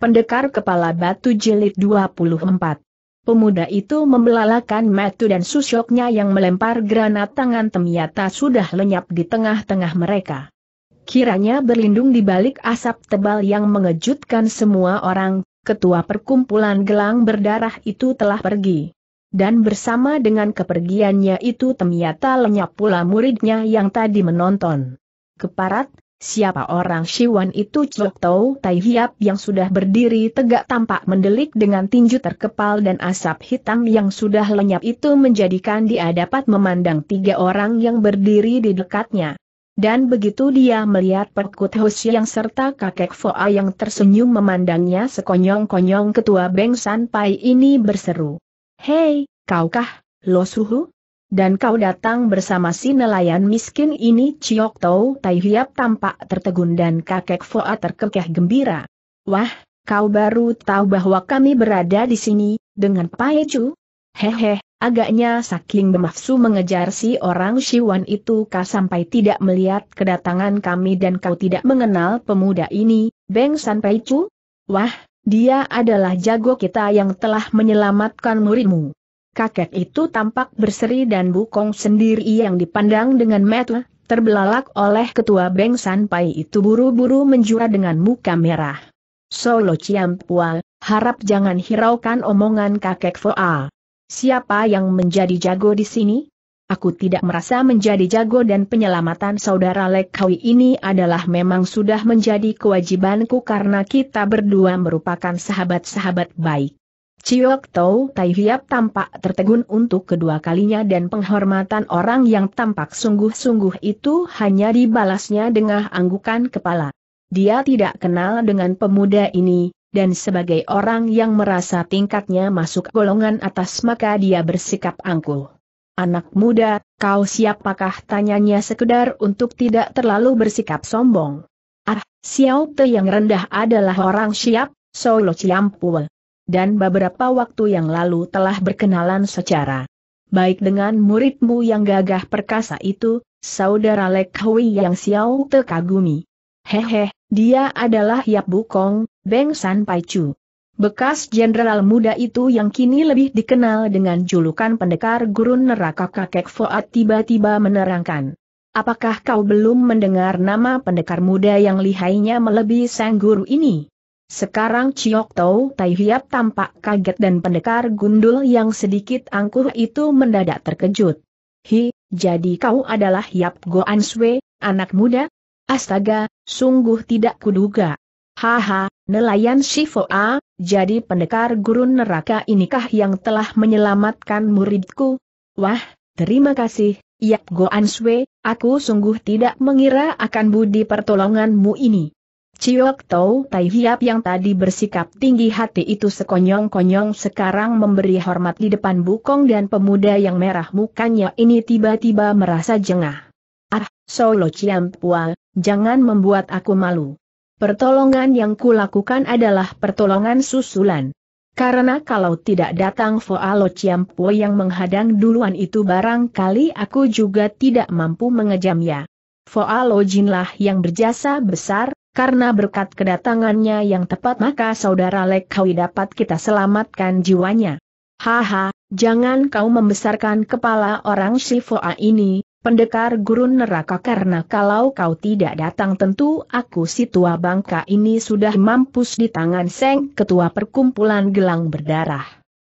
Pendekar Kepala Batu Jilid 24. Pemuda itu membelalakan metu dan susyoknya yang melempar granat tangan Temiata sudah lenyap di tengah-tengah mereka. Kiranya berlindung di balik asap tebal yang mengejutkan semua orang, ketua perkumpulan gelang berdarah itu telah pergi. Dan bersama dengan kepergiannya itu Temiata lenyap pula muridnya yang tadi menonton. Keparat, Siapa orang Siwan itu Cok Tau Tai Hiap yang sudah berdiri tegak tampak mendelik dengan tinju terkepal dan asap hitam yang sudah lenyap itu menjadikan dia dapat memandang tiga orang yang berdiri di dekatnya. Dan begitu dia melihat Perkut Hoshi yang serta kakek Foa yang tersenyum memandangnya sekonyong-konyong ketua Beng San Pai ini berseru. Hei, kaukah, Lo Suhu? dan kau datang bersama si nelayan miskin ini Ciok Tau Tai Hiap tampak tertegun dan kakek Foa terkekeh gembira. Wah, kau baru tahu bahwa kami berada di sini, dengan Chu? Hehe, agaknya saking bermafsu mengejar si orang Siwan itu kau sampai tidak melihat kedatangan kami dan kau tidak mengenal pemuda ini, Beng San Chu? Wah, dia adalah jago kita yang telah menyelamatkan muridmu kakek itu tampak berseri dan bukong sendiri yang dipandang dengan mata, terbelalak oleh ketua Beng Sanpai itu buru-buru menjura dengan muka merah. Solo Ciampua, harap jangan hiraukan omongan kakek Foa. Siapa yang menjadi jago di sini? Aku tidak merasa menjadi jago dan penyelamatan saudara Lekawi ini adalah memang sudah menjadi kewajibanku karena kita berdua merupakan sahabat-sahabat baik. Ciok Tau Tai Hiap tampak tertegun untuk kedua kalinya dan penghormatan orang yang tampak sungguh-sungguh itu hanya dibalasnya dengan anggukan kepala. Dia tidak kenal dengan pemuda ini, dan sebagai orang yang merasa tingkatnya masuk golongan atas maka dia bersikap angkuh. Anak muda, kau siapakah tanyanya sekedar untuk tidak terlalu bersikap sombong. Ah, Xiao Te yang rendah adalah orang siap, Solo Ciampul dan beberapa waktu yang lalu telah berkenalan secara baik dengan muridmu yang gagah perkasa itu, saudara Lek Hui yang Xiao terkagumi. Hehe, dia adalah Yap Bukong, Beng San Pai Chu. Bekas jenderal muda itu yang kini lebih dikenal dengan julukan pendekar gurun neraka kakek Fuad tiba-tiba menerangkan. Apakah kau belum mendengar nama pendekar muda yang lihainya melebihi sang guru ini? Sekarang Chiok Tau Tai Hiap tampak kaget dan pendekar gundul yang sedikit angkuh itu mendadak terkejut. Hi, jadi kau adalah Hiap Goan Swe, anak muda? Astaga, sungguh tidak kuduga. Haha, nelayan A, jadi pendekar gurun neraka inikah yang telah menyelamatkan muridku? Wah, terima kasih, Hiap Goan Swe, aku sungguh tidak mengira akan budi pertolonganmu ini. Ciok Tau Tai Hiap yang tadi bersikap tinggi hati itu sekonyong-konyong sekarang memberi hormat di depan Bukong dan pemuda yang merah mukanya ini tiba-tiba merasa jengah. Ah, Solo Ciam Pua, jangan membuat aku malu. Pertolongan yang kulakukan adalah pertolongan susulan. Karena kalau tidak datang Foalo Ciampo yang menghadang duluan itu barangkali aku juga tidak mampu mengejamnya. Foalo Jinlah yang berjasa besar, karena berkat kedatangannya yang tepat maka saudara lek kau dapat kita selamatkan jiwanya. Haha, jangan kau membesarkan kepala orang Shifoa ini, pendekar gurun neraka karena kalau kau tidak datang tentu aku si tua bangka ini sudah mampus di tangan Seng Ketua Perkumpulan Gelang Berdarah.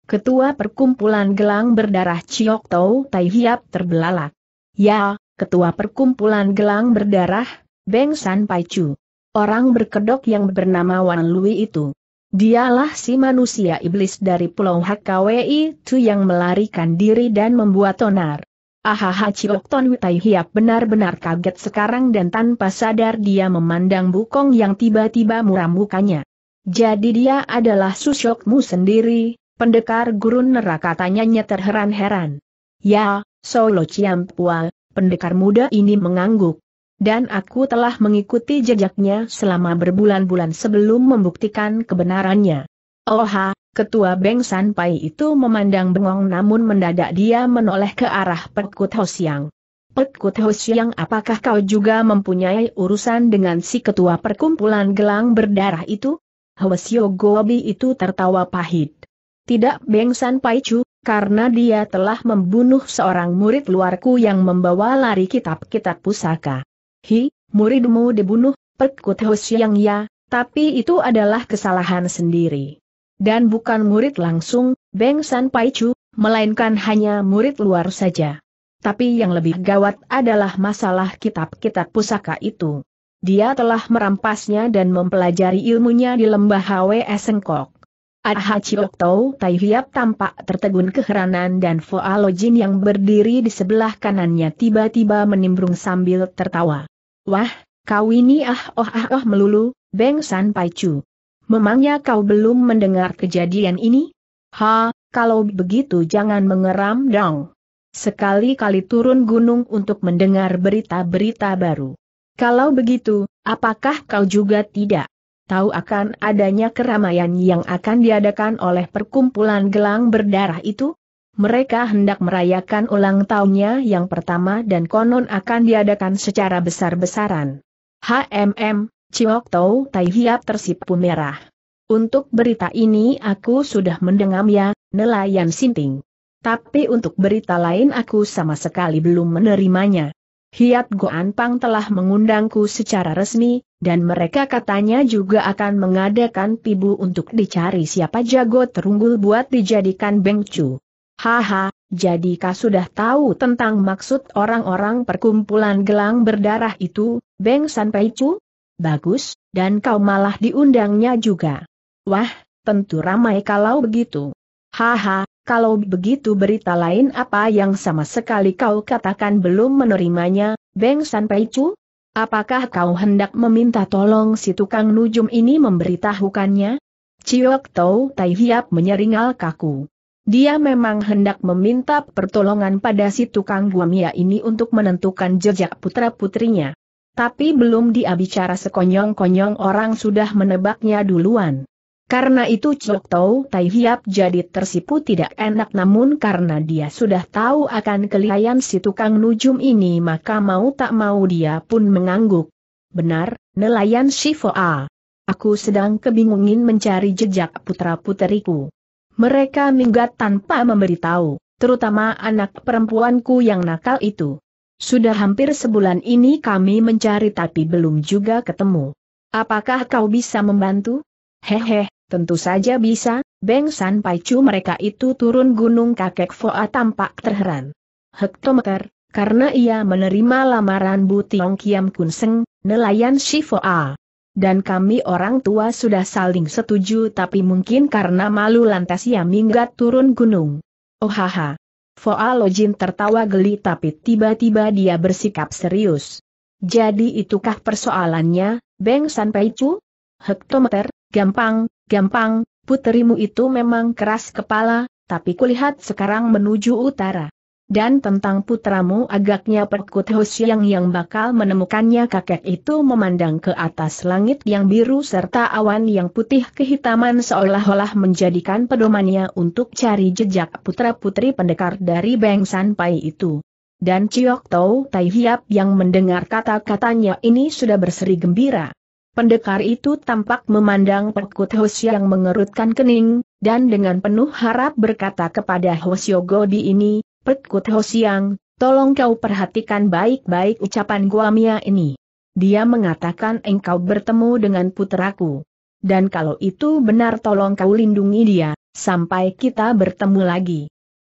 Ketua Perkumpulan Gelang Berdarah Chiok Tau Tai Hiap terbelalak. Ya, Ketua Perkumpulan Gelang Berdarah, Beng San Pai Chu orang berkedok yang bernama Wan Lui itu. Dialah si manusia iblis dari pulau HKWI itu yang melarikan diri dan membuat Tonar. Ahaha Ciokton Witai Hiap benar-benar kaget sekarang dan tanpa sadar dia memandang Bukong yang tiba-tiba muram mukanya. Jadi dia adalah Susyokmu sendiri, pendekar gurun neraka tanyanya terheran-heran. Ya, Solo Ciampua, pendekar muda ini mengangguk, dan aku telah mengikuti jejaknya selama berbulan-bulan sebelum membuktikan kebenarannya. Oha, ketua Beng San Pai itu memandang bengong namun mendadak dia menoleh ke arah Perkut Hosiang. Perkut Hosiang apakah kau juga mempunyai urusan dengan si ketua perkumpulan gelang berdarah itu? Hwasyo Gobi itu tertawa pahit. Tidak Beng San Pai Chu, karena dia telah membunuh seorang murid luarku yang membawa lari kitab-kitab pusaka. Hi, muridmu dibunuh, perkut siang ya, tapi itu adalah kesalahan sendiri. Dan bukan murid langsung, Beng San Pai Chu, melainkan hanya murid luar saja. Tapi yang lebih gawat adalah masalah kitab-kitab pusaka itu. Dia telah merampasnya dan mempelajari ilmunya di lembah Hwe Sengkok. Aha Chiok Tau Tai Hiap tampak tertegun keheranan dan Foa Jin yang berdiri di sebelah kanannya tiba-tiba menimbrung sambil tertawa. Wah, kau ini ah oh ah oh melulu, Beng San Chu. Memangnya kau belum mendengar kejadian ini? Ha, kalau begitu jangan mengeram dong. Sekali-kali turun gunung untuk mendengar berita-berita baru. Kalau begitu, apakah kau juga tidak tahu akan adanya keramaian yang akan diadakan oleh perkumpulan gelang berdarah itu? Mereka hendak merayakan ulang tahunnya yang pertama dan konon akan diadakan secara besar-besaran. HMM, Ciok Tau Tai Hiap tersipu merah. Untuk berita ini aku sudah ya, nelayan sinting. Tapi untuk berita lain aku sama sekali belum menerimanya. Hiat Goan Pang telah mengundangku secara resmi, dan mereka katanya juga akan mengadakan pibu untuk dicari siapa jago terunggul buat dijadikan bengcu. Haha, jadi kau sudah tahu tentang maksud orang-orang perkumpulan gelang berdarah itu, Beng San Chu? Bagus, dan kau malah diundangnya juga. Wah, tentu ramai kalau begitu. Haha, kalau begitu berita lain apa yang sama sekali kau katakan belum menerimanya, Beng San Chu? Apakah kau hendak meminta tolong si tukang nujum ini memberitahukannya? Ciok Tau Tai Hiap menyeringal kaku. Dia memang hendak meminta pertolongan pada si tukang guamia ini untuk menentukan jejak putra-putrinya. Tapi belum dia bicara sekonyong-konyong orang sudah menebaknya duluan. Karena itu Chok Tau Tai Hiap jadi tersipu tidak enak namun karena dia sudah tahu akan kelihayan si tukang nujum ini maka mau tak mau dia pun mengangguk. Benar, nelayan A, Aku sedang kebingungin mencari jejak putra-puteriku. Mereka minggat tanpa memberitahu, terutama anak perempuanku yang nakal itu. Sudah hampir sebulan ini kami mencari tapi belum juga ketemu. Apakah kau bisa membantu? Hehe, tentu saja bisa, Beng San Paicu mereka itu turun gunung kakek Foa tampak terheran. Hektometer, karena ia menerima lamaran Bu Tiong Kiam Kun Seng, nelayan Shifoa. Dan kami orang tua sudah saling setuju tapi mungkin karena malu lantas ia minggat turun gunung. Oh haha. Foa Lojin tertawa geli tapi tiba-tiba dia bersikap serius. Jadi itukah persoalannya, Beng San Peicu? Hektometer, gampang, gampang, puterimu itu memang keras kepala, tapi kulihat sekarang menuju utara. Dan tentang putramu agaknya Perkut Hosiang yang bakal menemukannya kakek itu memandang ke atas langit yang biru serta awan yang putih kehitaman seolah-olah menjadikan pedomannya untuk cari jejak putra-putri pendekar dari Beng San itu. Dan Ciok Tau Tai Hiap yang mendengar kata-katanya ini sudah berseri gembira. Pendekar itu tampak memandang Perkut Hosiang mengerutkan kening, dan dengan penuh harap berkata kepada Hosiogo di ini, Petkut Hosiang, tolong kau perhatikan baik-baik ucapan Guamia ini. Dia mengatakan engkau bertemu dengan puteraku. Dan kalau itu benar tolong kau lindungi dia, sampai kita bertemu lagi.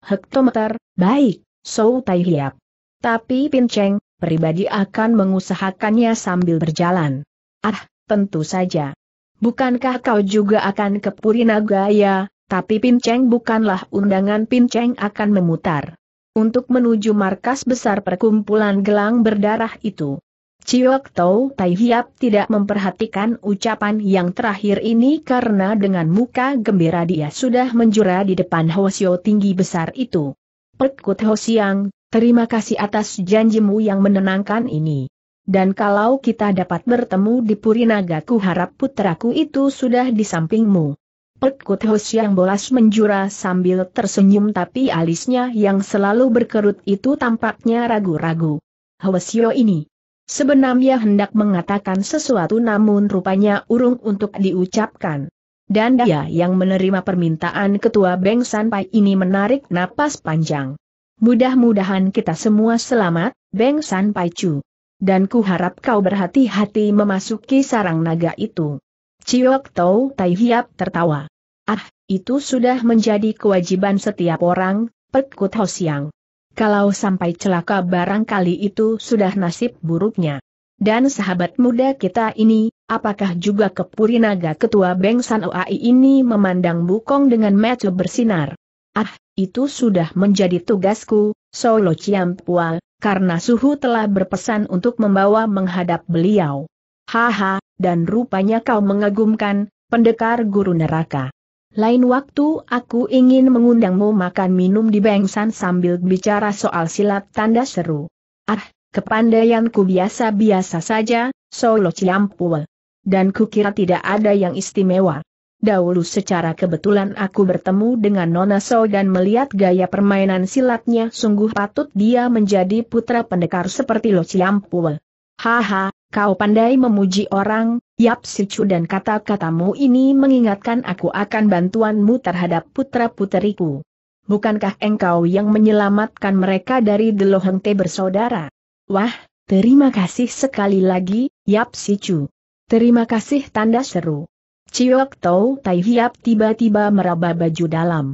Hektometer, baik, so Tai Hiap. Tapi Pinceng, pribadi akan mengusahakannya sambil berjalan. Ah, tentu saja. Bukankah kau juga akan ke Purinagaya, tapi Pinceng bukanlah undangan Pinceng akan memutar untuk menuju markas besar perkumpulan gelang berdarah itu. Ciok Tau Tai Hiap tidak memperhatikan ucapan yang terakhir ini karena dengan muka gembira dia sudah menjura di depan Hosio tinggi besar itu. Pekut Hosiang, terima kasih atas janjimu yang menenangkan ini. Dan kalau kita dapat bertemu di Purinaga ku harap putraku itu sudah di sampingmu. Pekut Hos yang bolas menjura sambil tersenyum tapi alisnya yang selalu berkerut itu tampaknya ragu-ragu. Hwasyo ini. Sebenarnya hendak mengatakan sesuatu namun rupanya urung untuk diucapkan. Dan dia yang menerima permintaan ketua Beng Sanpai ini menarik napas panjang. Mudah-mudahan kita semua selamat, Beng Sanpai Chu. Dan ku harap kau berhati-hati memasuki sarang naga itu. Ciok Tau Tai Hiap tertawa. Ah, itu sudah menjadi kewajiban setiap orang, Pekut Hosiang. Kalau sampai celaka barangkali itu sudah nasib buruknya. Dan sahabat muda kita ini, apakah juga Kepurinaga Ketua Beng San Oai ini memandang Bukong dengan mata bersinar? Ah, itu sudah menjadi tugasku, Solo Ciampual, karena Suhu telah berpesan untuk membawa menghadap beliau. Haha, dan rupanya kau mengagumkan, pendekar guru neraka. Lain waktu aku ingin mengundangmu makan minum di bengsan sambil bicara soal silat tanda seru. Ah, kepandaianku biasa-biasa saja, Solo Ciampul. Dan kukira tidak ada yang istimewa. Dahulu secara kebetulan aku bertemu dengan Nona So dan melihat gaya permainan silatnya sungguh patut dia menjadi putra pendekar seperti Lo Ciampul. Haha, kau pandai memuji orang, Yap Sicu dan kata-katamu ini mengingatkan aku akan bantuanmu terhadap putra-puteriku. Bukankah engkau yang menyelamatkan mereka dari Delohengte bersaudara? Wah, terima kasih sekali lagi, Yap Sicu. Terima kasih tanda seru. Ciyok Tau Tai Hiap tiba-tiba meraba baju dalam.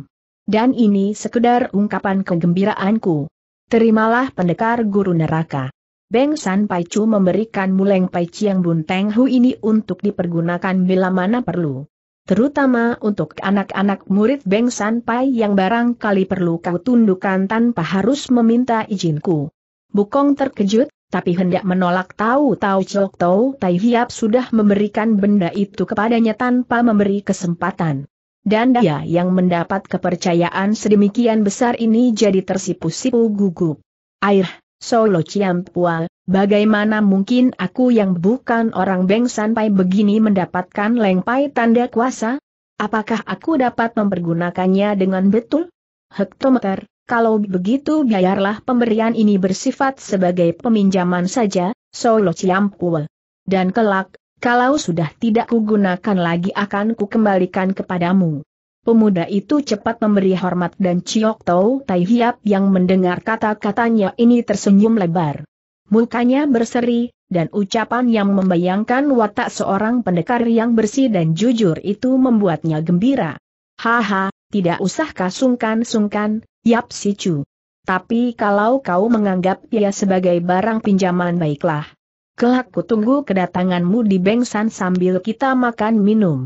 Dan ini sekedar ungkapan kegembiraanku. Terimalah pendekar guru neraka. Beng San Pai Chu memberikan muleng Pai Chiang Bun Teng Hu ini untuk dipergunakan bila mana perlu. Terutama untuk anak-anak murid Beng San Pai yang barangkali perlu kau tundukkan tanpa harus meminta izinku. Bukong terkejut, tapi hendak menolak tahu-tahu Chok Tau Tai Hiap sudah memberikan benda itu kepadanya tanpa memberi kesempatan. Dan dia yang mendapat kepercayaan sedemikian besar ini jadi tersipu-sipu gugup. Air, Solo Ciampua, bagaimana mungkin aku yang bukan orang Beng Sanpai begini mendapatkan lengpai tanda kuasa? Apakah aku dapat mempergunakannya dengan betul? Hektometer, kalau begitu biarlah pemberian ini bersifat sebagai peminjaman saja, Solo Ciampua. Dan kelak, kalau sudah tidak kugunakan lagi akan kukembalikan kepadamu. Pemuda itu cepat memberi hormat dan Ciok Tau Tai Hiap yang mendengar kata-katanya ini tersenyum lebar. Mukanya berseri, dan ucapan yang membayangkan watak seorang pendekar yang bersih dan jujur itu membuatnya gembira. Haha, tidak usah kasungkan-sungkan, Yap Si Chu. Tapi kalau kau menganggap ia sebagai barang pinjaman baiklah. Kelak kutunggu kedatanganmu di Bengsan sambil kita makan minum.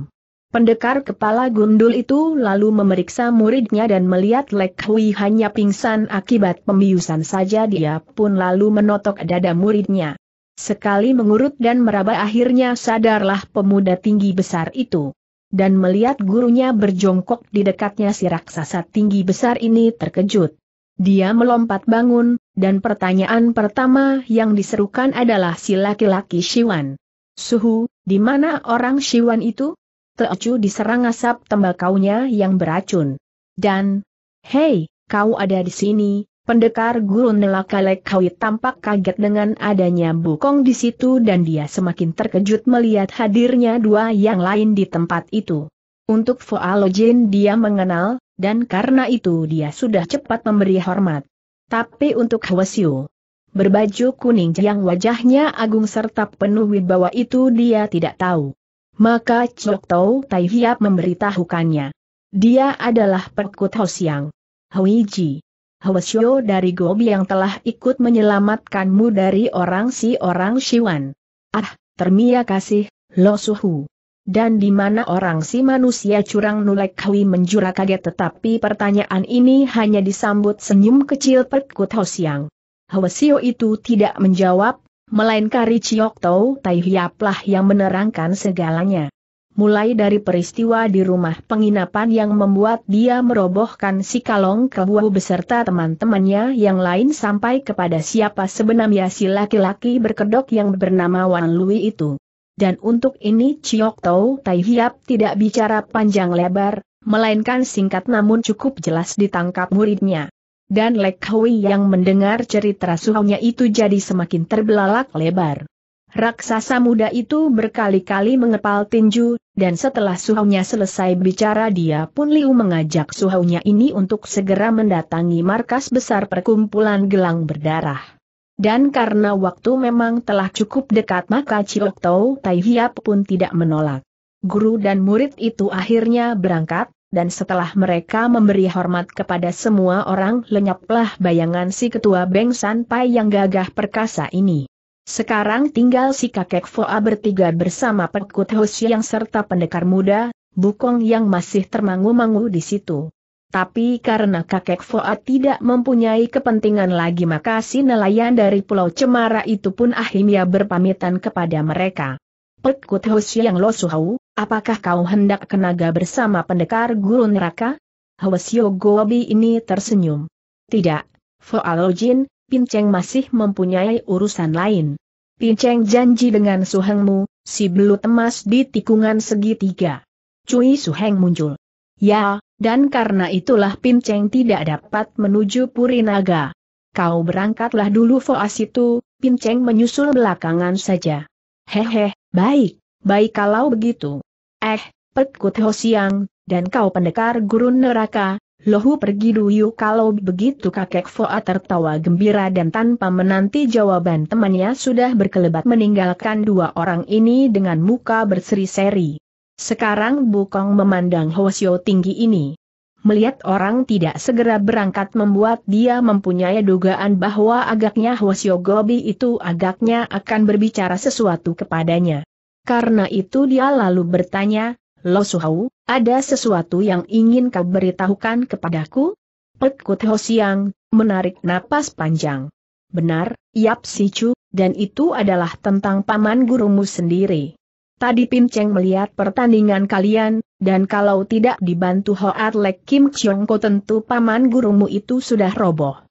Pendekar kepala gundul itu lalu memeriksa muridnya dan melihat Lek Hui hanya pingsan akibat pembiusan saja dia pun lalu menotok dada muridnya. Sekali mengurut dan meraba akhirnya sadarlah pemuda tinggi besar itu. Dan melihat gurunya berjongkok di dekatnya si raksasa tinggi besar ini terkejut. Dia melompat bangun, dan pertanyaan pertama yang diserukan adalah si laki-laki Siwan. Suhu, di mana orang Siwan itu? Teocu diserang asap tembakaunya yang beracun. Dan, hei, kau ada di sini, pendekar guru nelaka kawit tampak kaget dengan adanya bukong di situ dan dia semakin terkejut melihat hadirnya dua yang lain di tempat itu. Untuk Foalojin dia mengenal, dan karena itu dia sudah cepat memberi hormat. Tapi untuk Hwasyu, berbaju kuning yang wajahnya agung serta penuh wibawa itu dia tidak tahu. Maka Chok Tau Tai Hiap memberitahukannya. Dia adalah Pekut Hosiang. Huiji. Hwasyo dari Gobi yang telah ikut menyelamatkanmu dari orang si orang Siwan. Ah, termia kasih, Lo Suhu. Dan di mana orang si manusia curang nulek kawi menjura kaget tetapi pertanyaan ini hanya disambut senyum kecil Perkut Hosiang. Hwasyo itu tidak menjawab Melainkan Richiok Tau Tai lah yang menerangkan segalanya. Mulai dari peristiwa di rumah penginapan yang membuat dia merobohkan si kalong kebuahu beserta teman-temannya yang lain sampai kepada siapa sebenarnya si laki-laki berkedok yang bernama Wan Lui itu. Dan untuk ini Chiok Tau Tai Hiap tidak bicara panjang lebar, melainkan singkat namun cukup jelas ditangkap muridnya dan Lek Hui yang mendengar cerita suhunya itu jadi semakin terbelalak lebar. Raksasa muda itu berkali-kali mengepal tinju, dan setelah suhunya selesai bicara dia pun Liu mengajak suhunya ini untuk segera mendatangi markas besar perkumpulan gelang berdarah. Dan karena waktu memang telah cukup dekat maka Chiok Tau Tai Hiap pun tidak menolak. Guru dan murid itu akhirnya berangkat, dan setelah mereka memberi hormat kepada semua orang lenyaplah bayangan si ketua Beng Sanpai yang gagah perkasa ini. Sekarang tinggal si kakek Foa bertiga bersama Pekut Hoshi yang serta pendekar muda, Bukong yang masih termangu-mangu di situ. Tapi karena kakek Foa tidak mempunyai kepentingan lagi maka si nelayan dari Pulau Cemara itu pun akhirnya berpamitan kepada mereka. Pekut Hoshi yang Lo Suhau, apakah kau hendak kenaga bersama pendekar guru neraka? Hwasyo Gobi ini tersenyum. Tidak, Foalojin, Pinceng masih mempunyai urusan lain. Pinceng janji dengan Suhengmu, si belut emas di tikungan segitiga. Cui Suheng muncul. Ya, dan karena itulah Pinceng tidak dapat menuju puri naga. Kau berangkatlah dulu Foas itu, Pinceng menyusul belakangan saja. Hehe, baik. Baik kalau begitu. Eh, Perkut Hosiang, dan kau pendekar gurun neraka, lohu pergi dulu kalau begitu kakek Foa tertawa gembira dan tanpa menanti jawaban temannya sudah berkelebat meninggalkan dua orang ini dengan muka berseri-seri. Sekarang Bukong memandang Hosio tinggi ini. Melihat orang tidak segera berangkat membuat dia mempunyai dugaan bahwa agaknya Hwasyo Gobi itu agaknya akan berbicara sesuatu kepadanya. Karena itu dia lalu bertanya, Lo Suhau, ada sesuatu yang ingin kau beritahukan kepadaku? Pekut Ho Siang, menarik napas panjang. Benar, Yap Si Chu, dan itu adalah tentang paman gurumu sendiri. Tadi Cheng melihat pertandingan kalian, dan kalau tidak dibantu Hoat Lek Kim Chiong Ko tentu paman gurumu itu sudah roboh.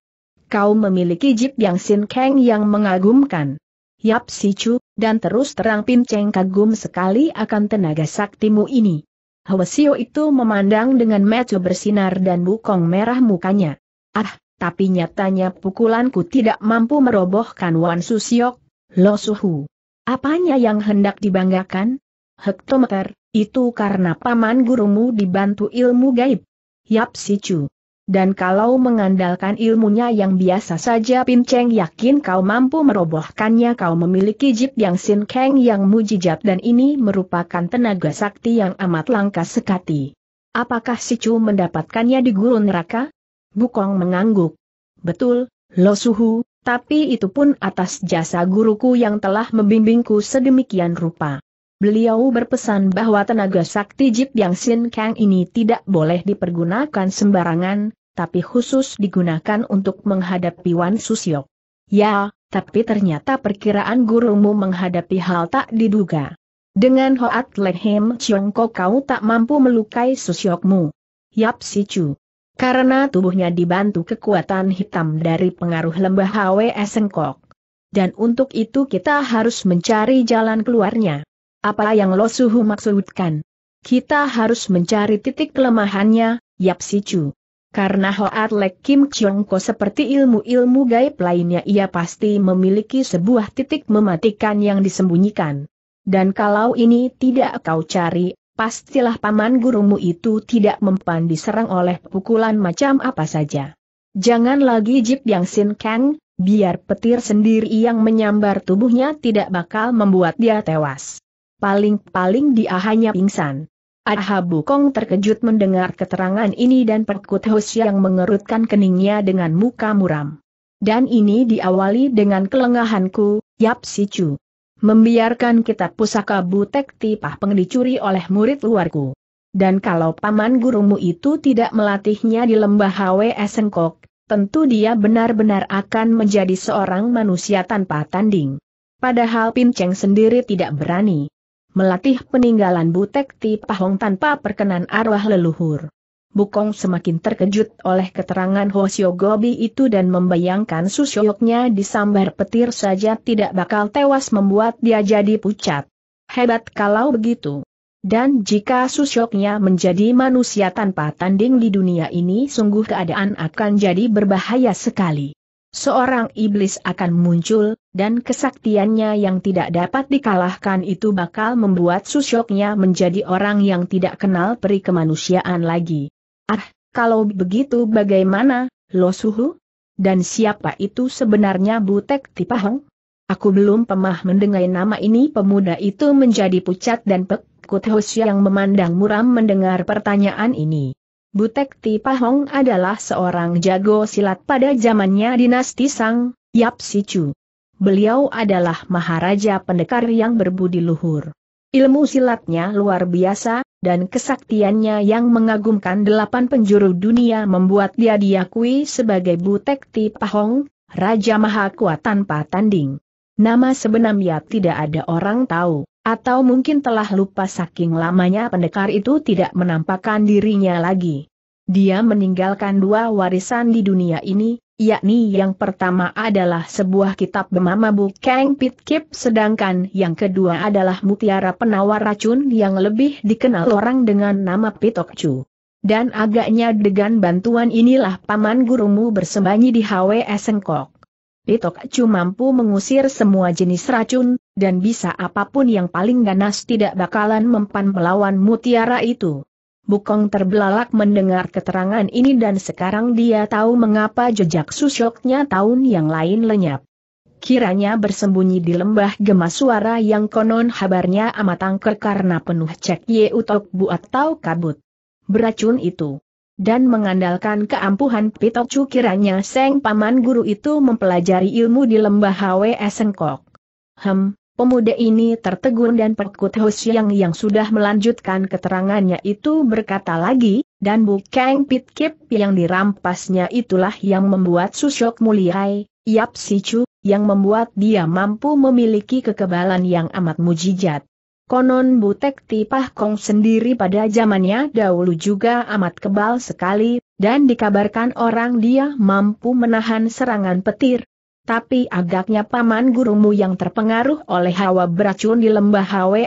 Kau memiliki jip yang Sin Kang yang mengagumkan. Yap Si Chu. Dan terus terang Pin Cheng kagum sekali akan tenaga saktimu ini. Hwasio itu memandang dengan mata bersinar dan bukong merah mukanya. Ah, tapi nyatanya pukulanku tidak mampu merobohkan Wan Susiok, Lo Suhu. Apanya yang hendak dibanggakan? Hektometer, itu karena paman gurumu dibantu ilmu gaib. Yap Si cu. Dan kalau mengandalkan ilmunya yang biasa saja Pin Cheng yakin kau mampu merobohkannya kau memiliki Jip Yang Sin Kang yang mujijat dan ini merupakan tenaga sakti yang amat langka sekati. Apakah si Chu mendapatkannya di gurun neraka? Bukong mengangguk. Betul, Lo Suhu, tapi itu pun atas jasa guruku yang telah membimbingku sedemikian rupa beliau berpesan bahwa tenaga sakti Jip Yang Sin Kang ini tidak boleh dipergunakan sembarangan, tapi khusus digunakan untuk menghadapi Wan Susiok. Ya, tapi ternyata perkiraan gurumu menghadapi hal tak diduga. Dengan Hoat Lehem Chiongko kau tak mampu melukai Susiokmu. Yap si Chu, Karena tubuhnya dibantu kekuatan hitam dari pengaruh lembah HWS Sengkok. Dan untuk itu kita harus mencari jalan keluarnya. Apa yang Lo Suhu maksudkan? Kita harus mencari titik kelemahannya, Yap Si Chu. Karena Hoat Lek Kim Chiong Ko seperti ilmu-ilmu gaib lainnya ia pasti memiliki sebuah titik mematikan yang disembunyikan. Dan kalau ini tidak kau cari, pastilah paman gurumu itu tidak mempan diserang oleh pukulan macam apa saja. Jangan lagi Jip Yang Sin Kang, biar petir sendiri yang menyambar tubuhnya tidak bakal membuat dia tewas paling-paling dia hanya pingsan. Aha Bukong terkejut mendengar keterangan ini dan Perkut Hoshi yang mengerutkan keningnya dengan muka muram. Dan ini diawali dengan kelengahanku, Yap Si Chu, Membiarkan kitab pusaka Butek Tipah Peng dicuri oleh murid luarku. Dan kalau paman gurumu itu tidak melatihnya di lembah HWS Sengkok, tentu dia benar-benar akan menjadi seorang manusia tanpa tanding. Padahal Pinceng sendiri tidak berani melatih peninggalan Butek Ti Pahong tanpa perkenan arwah leluhur. Bukong semakin terkejut oleh keterangan Hosio Gobi itu dan membayangkan susyoknya disambar petir saja tidak bakal tewas membuat dia jadi pucat. Hebat kalau begitu. Dan jika susyoknya menjadi manusia tanpa tanding di dunia ini sungguh keadaan akan jadi berbahaya sekali seorang iblis akan muncul, dan kesaktiannya yang tidak dapat dikalahkan itu bakal membuat susyoknya menjadi orang yang tidak kenal peri kemanusiaan lagi. Ah, kalau begitu bagaimana, Lo Suhu? Dan siapa itu sebenarnya Butek Tipahang? Aku belum pemah mendengar nama ini pemuda itu menjadi pucat dan pek. Kut yang memandang muram mendengar pertanyaan ini. Butek Ti Pahong adalah seorang jago silat pada zamannya dinasti Sang, Yap Sichu. Beliau adalah maharaja pendekar yang berbudi luhur. Ilmu silatnya luar biasa, dan kesaktiannya yang mengagumkan delapan penjuru dunia membuat dia diakui sebagai Butek Ti Pahong, Raja Maha Kuat tanpa tanding. Nama sebenarnya tidak ada orang tahu. Atau mungkin telah lupa saking lamanya pendekar itu tidak menampakkan dirinya lagi. Dia meninggalkan dua warisan di dunia ini, yakni yang pertama adalah sebuah kitab bernama Bukeng Pitkip sedangkan yang kedua adalah mutiara penawar racun yang lebih dikenal orang dengan nama Pitokcu. Dan agaknya dengan bantuan inilah paman gurumu bersembunyi di HWS Sengkok. Pitokcu mampu mengusir semua jenis racun, dan bisa apapun yang paling ganas tidak bakalan mempan melawan mutiara itu. Bukong terbelalak mendengar keterangan ini dan sekarang dia tahu mengapa jejak susyoknya tahun yang lain lenyap. Kiranya bersembunyi di lembah gemas suara yang konon habarnya amat angker karena penuh cek ye utok buat tahu kabut. Beracun itu. Dan mengandalkan keampuhan cu kiranya Seng Paman Guru itu mempelajari ilmu di lembah HWS Sengkok. Hem, Pemuda ini tertegun dan Perkut Ho Siang yang sudah melanjutkan keterangannya itu berkata lagi, dan bu Pit Pitkip yang dirampasnya itulah yang membuat susok Muliai, Yap Si Chu yang membuat dia mampu memiliki kekebalan yang amat mujijat. Konon Butek Tipah Kong sendiri pada zamannya dahulu juga amat kebal sekali, dan dikabarkan orang dia mampu menahan serangan petir, tapi agaknya paman gurumu yang terpengaruh oleh hawa beracun di lembah Hwe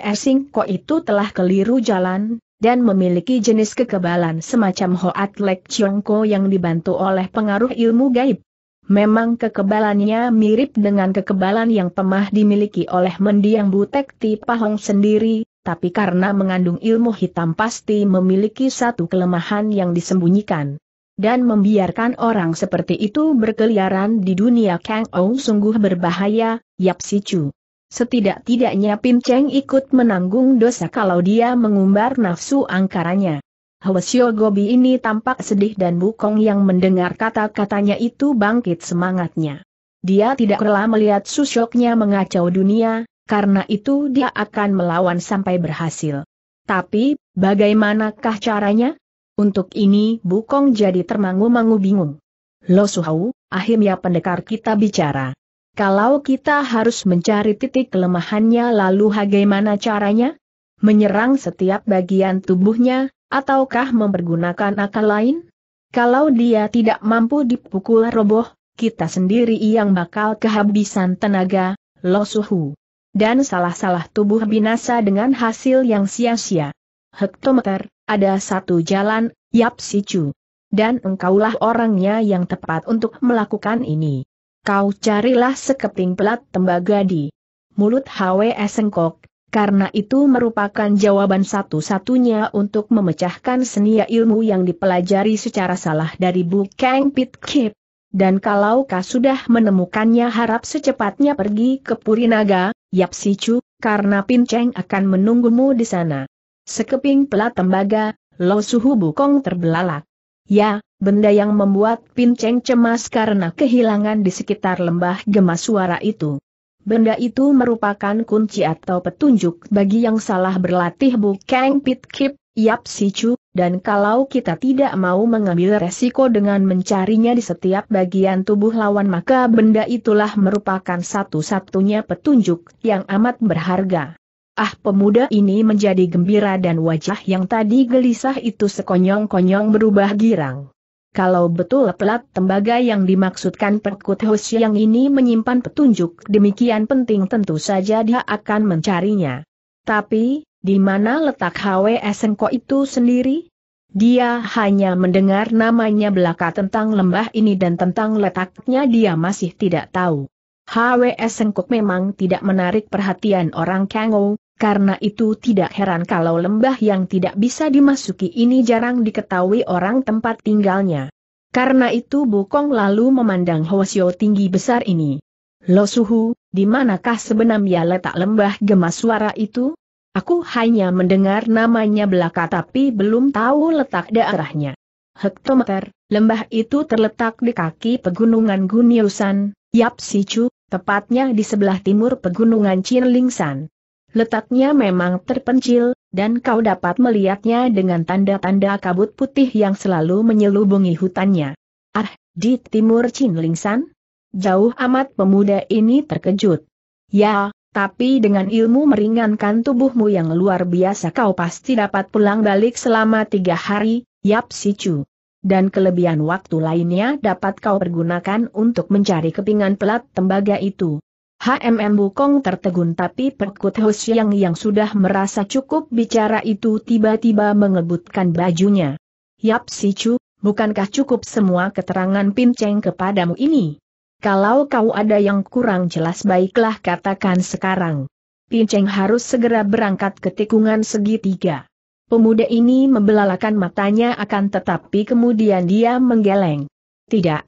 kok itu telah keliru jalan, dan memiliki jenis kekebalan semacam Hoat Lek Ko yang dibantu oleh pengaruh ilmu gaib. Memang kekebalannya mirip dengan kekebalan yang pemah dimiliki oleh mendiang Butekti Pahong sendiri, tapi karena mengandung ilmu hitam pasti memiliki satu kelemahan yang disembunyikan dan membiarkan orang seperti itu berkeliaran di dunia Kang Ou sungguh berbahaya, Yap Si Chu. Setidak-tidaknya Pin Cheng ikut menanggung dosa kalau dia mengumbar nafsu angkaranya. Hwasyo Gobi ini tampak sedih dan Bukong yang mendengar kata-katanya itu bangkit semangatnya. Dia tidak rela melihat susoknya mengacau dunia, karena itu dia akan melawan sampai berhasil. Tapi, bagaimanakah caranya? Untuk ini Bukong jadi termangu-mangu bingung. Lo Suhau, akhirnya pendekar kita bicara. Kalau kita harus mencari titik kelemahannya lalu bagaimana caranya? Menyerang setiap bagian tubuhnya, ataukah mempergunakan akal lain? Kalau dia tidak mampu dipukul roboh, kita sendiri yang bakal kehabisan tenaga, Lo Suhu. Dan salah-salah tubuh binasa dengan hasil yang sia-sia. Hektometer, ada satu jalan, Yap Si Chu, Dan engkaulah orangnya yang tepat untuk melakukan ini. Kau carilah sekeping pelat tembaga di mulut Hwe Sengkok, karena itu merupakan jawaban satu-satunya untuk memecahkan seni ilmu yang dipelajari secara salah dari Bu Kang Pit Kip. Dan kalau kau sudah menemukannya harap secepatnya pergi ke Purinaga, Yap Si Chu, karena Pin Cheng akan menunggumu di sana. Sekeping pelat tembaga, Lo Suhu Bukong terbelalak. Ya, benda yang membuat Pinceng cemas karena kehilangan di sekitar lembah gemas suara itu. Benda itu merupakan kunci atau petunjuk bagi yang salah berlatih Bukeng Pit Kip, Yap cu, dan kalau kita tidak mau mengambil resiko dengan mencarinya di setiap bagian tubuh lawan maka benda itulah merupakan satu-satunya petunjuk yang amat berharga. Ah pemuda ini menjadi gembira dan wajah yang tadi gelisah itu sekonyong-konyong berubah girang. Kalau betul pelat tembaga yang dimaksudkan perkut Hus yang ini menyimpan petunjuk demikian penting tentu saja dia akan mencarinya. Tapi, di mana letak HW Sengko itu sendiri? Dia hanya mendengar namanya belaka tentang lembah ini dan tentang letaknya dia masih tidak tahu. HWS Sengkok memang tidak menarik perhatian orang Kangou. Karena itu tidak heran kalau lembah yang tidak bisa dimasuki ini jarang diketahui orang tempat tinggalnya. Karena itu Bukong lalu memandang Hwasyo tinggi besar ini. Lo Suhu, di manakah sebenarnya letak lembah gemas suara itu? Aku hanya mendengar namanya belaka tapi belum tahu letak daerahnya. Hektometer, lembah itu terletak di kaki pegunungan Guniusan, Yap Sichu, tepatnya di sebelah timur pegunungan Chinlingsan. Letaknya memang terpencil, dan kau dapat melihatnya dengan tanda-tanda kabut putih yang selalu menyelubungi hutannya. Ah, di timur Chinlingsan? Jauh amat pemuda ini terkejut. Ya, tapi dengan ilmu meringankan tubuhmu yang luar biasa kau pasti dapat pulang balik selama tiga hari, Yap Si cu. Dan kelebihan waktu lainnya dapat kau pergunakan untuk mencari kepingan pelat tembaga itu. HMM Bukong tertegun tapi Perkut Hosiang yang sudah merasa cukup bicara itu tiba-tiba mengebutkan bajunya. Yap si Chu, bukankah cukup semua keterangan Pinceng kepadamu ini? Kalau kau ada yang kurang jelas baiklah katakan sekarang. Pinceng harus segera berangkat ke tikungan segitiga. Pemuda ini membelalakan matanya akan tetapi kemudian dia menggeleng. Tidak,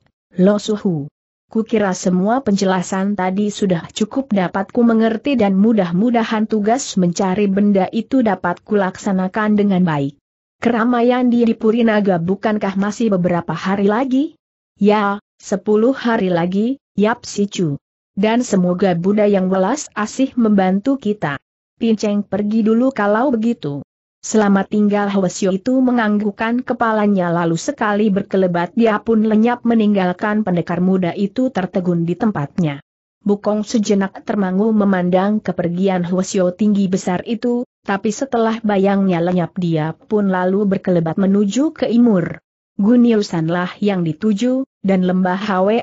Lo Suhu. Kukira semua penjelasan tadi sudah cukup dapat ku mengerti dan mudah-mudahan tugas mencari benda itu dapat kulaksanakan dengan baik. Keramaian di Naga bukankah masih beberapa hari lagi? Ya, sepuluh hari lagi, Yap Sicu. Dan semoga Buddha yang welas asih membantu kita. Pinceng pergi dulu kalau begitu. Selamat tinggal Hwasyo itu menganggukkan kepalanya lalu sekali berkelebat dia pun lenyap meninggalkan pendekar muda itu tertegun di tempatnya. Bukong sejenak termangu memandang kepergian Hwasyo tinggi besar itu, tapi setelah bayangnya lenyap dia pun lalu berkelebat menuju ke imur. Guniusanlah yang dituju, dan lembah Hwe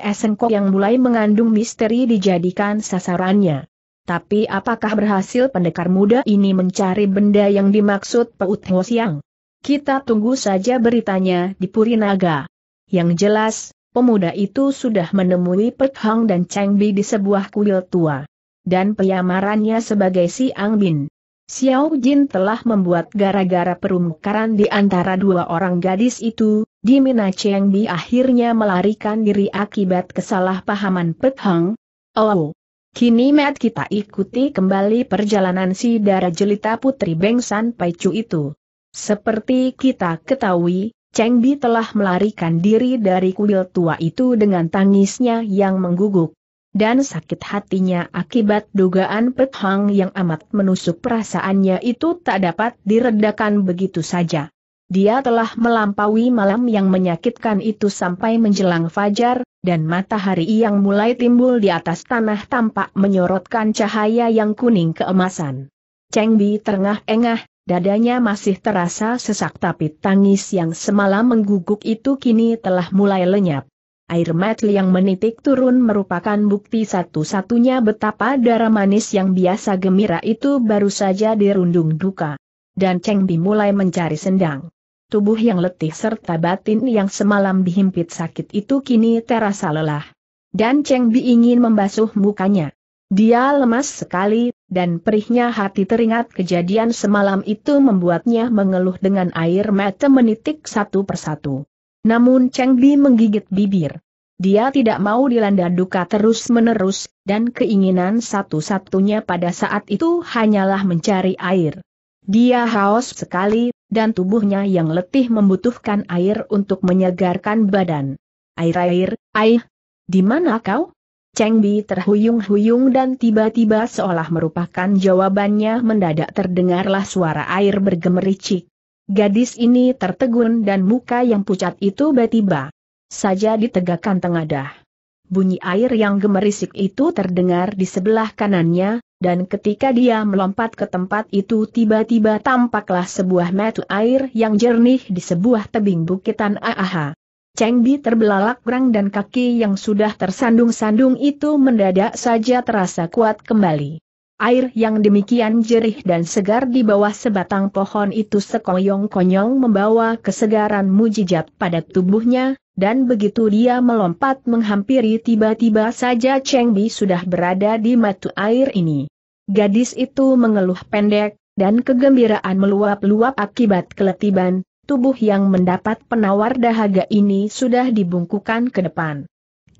yang mulai mengandung misteri dijadikan sasarannya. Tapi apakah berhasil pendekar muda ini mencari benda yang dimaksud Peut Ho Siang? Kita tunggu saja beritanya di Purinaga. Yang jelas, pemuda itu sudah menemui Pek Hang dan Cheng Bi di sebuah kuil tua. Dan penyamarannya sebagai Si Ang Bin. Xiao Jin telah membuat gara-gara perumkaran di antara dua orang gadis itu, Mina Cheng Bi akhirnya melarikan diri akibat kesalahpahaman Pek Hang. Oh, Kini met kita ikuti kembali perjalanan si darah jelita putri Bengsan Paicu itu. Seperti kita ketahui, Cheng Bi telah melarikan diri dari kuil tua itu dengan tangisnya yang mengguguk. Dan sakit hatinya akibat dugaan Pet Hang yang amat menusuk perasaannya itu tak dapat diredakan begitu saja. Dia telah melampaui malam yang menyakitkan itu sampai menjelang fajar, dan matahari yang mulai timbul di atas tanah tampak menyorotkan cahaya yang kuning keemasan. Cheng Bi terengah-engah, dadanya masih terasa sesak tapi tangis yang semalam mengguguk itu kini telah mulai lenyap. Air mata yang menitik turun merupakan bukti satu-satunya betapa darah manis yang biasa gembira itu baru saja dirundung duka. Dan Cheng Bi mulai mencari sendang tubuh yang letih serta batin yang semalam dihimpit sakit itu kini terasa lelah. Dan Cheng Bi ingin membasuh mukanya. Dia lemas sekali, dan perihnya hati teringat kejadian semalam itu membuatnya mengeluh dengan air mata menitik satu persatu. Namun Cheng Bi menggigit bibir. Dia tidak mau dilanda duka terus-menerus, dan keinginan satu-satunya pada saat itu hanyalah mencari air. Dia haus sekali, dan tubuhnya yang letih membutuhkan air untuk menyegarkan badan. Air-air, air, di mana kau? Cheng Bi terhuyung-huyung dan tiba-tiba seolah merupakan jawabannya mendadak terdengarlah suara air bergemericik. Gadis ini tertegun dan muka yang pucat itu tiba-tiba saja ditegakkan tengadah. Bunyi air yang gemerisik itu terdengar di sebelah kanannya, dan ketika dia melompat ke tempat itu tiba-tiba tampaklah sebuah metu air yang jernih di sebuah tebing bukitan Aaha. Cheng Bi terbelalak berang dan kaki yang sudah tersandung-sandung itu mendadak saja terasa kuat kembali. Air yang demikian jerih dan segar di bawah sebatang pohon itu sekoyong-konyong membawa kesegaran mujijat pada tubuhnya, dan begitu dia melompat menghampiri tiba-tiba saja Cheng Bi sudah berada di matu air ini. Gadis itu mengeluh pendek, dan kegembiraan meluap-luap akibat keletiban, tubuh yang mendapat penawar dahaga ini sudah dibungkukan ke depan.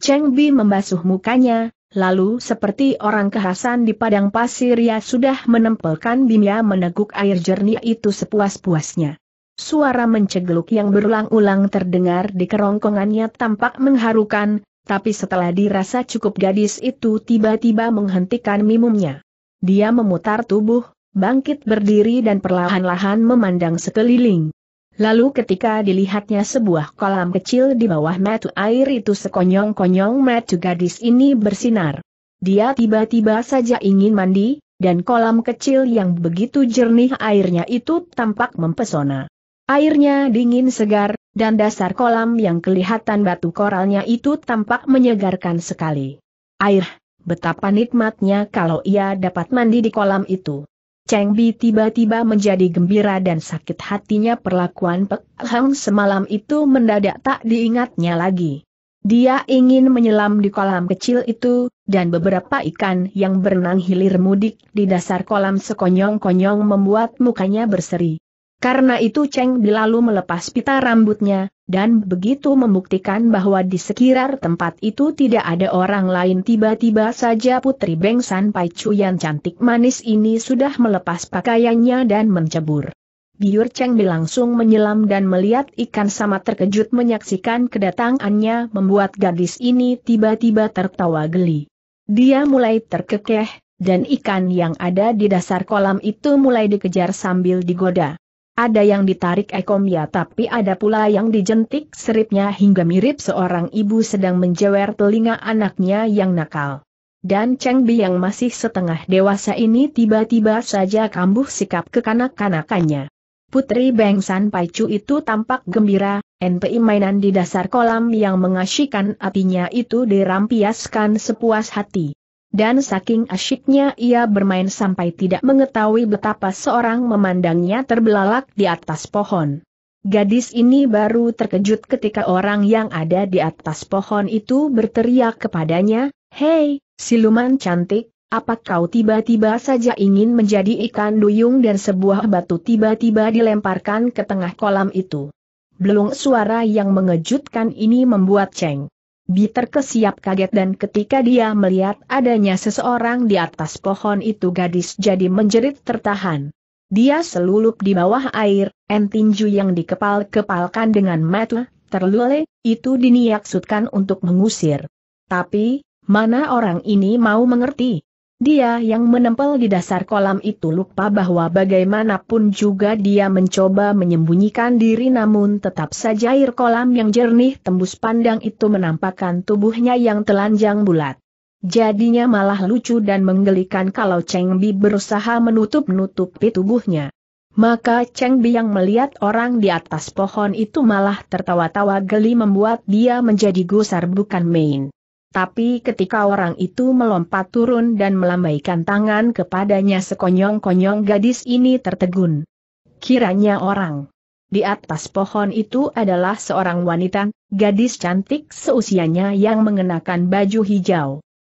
Cheng Bi membasuh mukanya, lalu seperti orang kehasan di padang pasir ia sudah menempelkan bimya meneguk air jernih itu sepuas-puasnya. Suara mencegluk yang berulang-ulang terdengar di kerongkongannya tampak mengharukan, tapi setelah dirasa cukup gadis itu tiba-tiba menghentikan mimumnya. Dia memutar tubuh, bangkit berdiri dan perlahan-lahan memandang sekeliling. Lalu ketika dilihatnya sebuah kolam kecil di bawah metu air itu sekonyong-konyong metu gadis ini bersinar. Dia tiba-tiba saja ingin mandi, dan kolam kecil yang begitu jernih airnya itu tampak mempesona. Airnya dingin segar, dan dasar kolam yang kelihatan batu koralnya itu tampak menyegarkan sekali. Air, betapa nikmatnya kalau ia dapat mandi di kolam itu. Cheng Bi tiba-tiba menjadi gembira dan sakit hatinya perlakuan Pek Hang semalam itu mendadak tak diingatnya lagi. Dia ingin menyelam di kolam kecil itu, dan beberapa ikan yang berenang hilir mudik di dasar kolam sekonyong-konyong membuat mukanya berseri. Karena itu Cheng Bi melepas pita rambutnya, dan begitu membuktikan bahwa di sekitar tempat itu tidak ada orang lain tiba-tiba saja Putri Beng San Pai Chu yang cantik manis ini sudah melepas pakaiannya dan mencebur. Biur Cheng langsung menyelam dan melihat ikan sama terkejut menyaksikan kedatangannya membuat gadis ini tiba-tiba tertawa geli. Dia mulai terkekeh, dan ikan yang ada di dasar kolam itu mulai dikejar sambil digoda. Ada yang ditarik ekom ya, tapi ada pula yang dijentik seripnya hingga mirip seorang ibu sedang menjewer telinga anaknya yang nakal. Dan Cheng Bi yang masih setengah dewasa ini tiba-tiba saja kambuh sikap kekanak-kanakannya. Putri Beng San Pai Chu itu tampak gembira, NPI mainan di dasar kolam yang mengasyikan apinya itu dirampiaskan sepuas hati dan saking asyiknya ia bermain sampai tidak mengetahui betapa seorang memandangnya terbelalak di atas pohon. Gadis ini baru terkejut ketika orang yang ada di atas pohon itu berteriak kepadanya, Hei, siluman cantik, apa kau tiba-tiba saja ingin menjadi ikan duyung dan sebuah batu tiba-tiba dilemparkan ke tengah kolam itu? Belum suara yang mengejutkan ini membuat Cheng Biter kesiap kaget dan ketika dia melihat adanya seseorang di atas pohon itu gadis jadi menjerit tertahan. Dia selulup di bawah air, entinju yang dikepal-kepalkan dengan mata, terlule, itu diniaksudkan untuk mengusir. Tapi, mana orang ini mau mengerti? Dia yang menempel di dasar kolam itu lupa bahwa bagaimanapun juga dia mencoba menyembunyikan diri namun tetap saja air kolam yang jernih tembus pandang itu menampakkan tubuhnya yang telanjang bulat. Jadinya malah lucu dan menggelikan kalau Cheng Bi berusaha menutup-nutupi tubuhnya. Maka Cheng Bi yang melihat orang di atas pohon itu malah tertawa-tawa geli membuat dia menjadi gusar bukan main. Tapi ketika orang itu melompat turun dan melambaikan tangan kepadanya sekonyong-konyong gadis ini tertegun. Kiranya orang di atas pohon itu adalah seorang wanita, gadis cantik seusianya yang mengenakan baju hijau.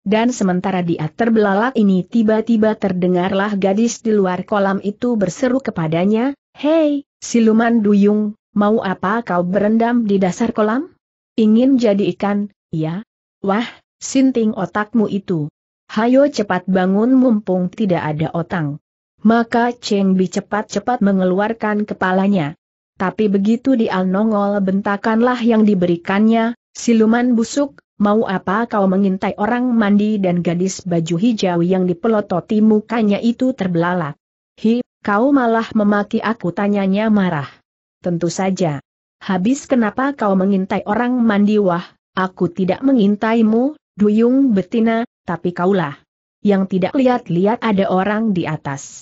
Dan sementara dia terbelalak ini tiba-tiba terdengarlah gadis di luar kolam itu berseru kepadanya, Hei, siluman duyung, mau apa kau berendam di dasar kolam? Ingin jadi ikan, ya? Wah, sinting otakmu itu. Hayo cepat bangun mumpung tidak ada otang. Maka Cheng Bi cepat-cepat mengeluarkan kepalanya. Tapi begitu dia nongol bentakanlah yang diberikannya, siluman busuk, mau apa kau mengintai orang mandi dan gadis baju hijau yang dipelototi mukanya itu terbelalak. Hi, kau malah memaki aku tanyanya marah. Tentu saja. Habis kenapa kau mengintai orang mandi wah, Aku tidak mengintaimu, duyung betina, tapi kaulah. Yang tidak lihat-lihat ada orang di atas.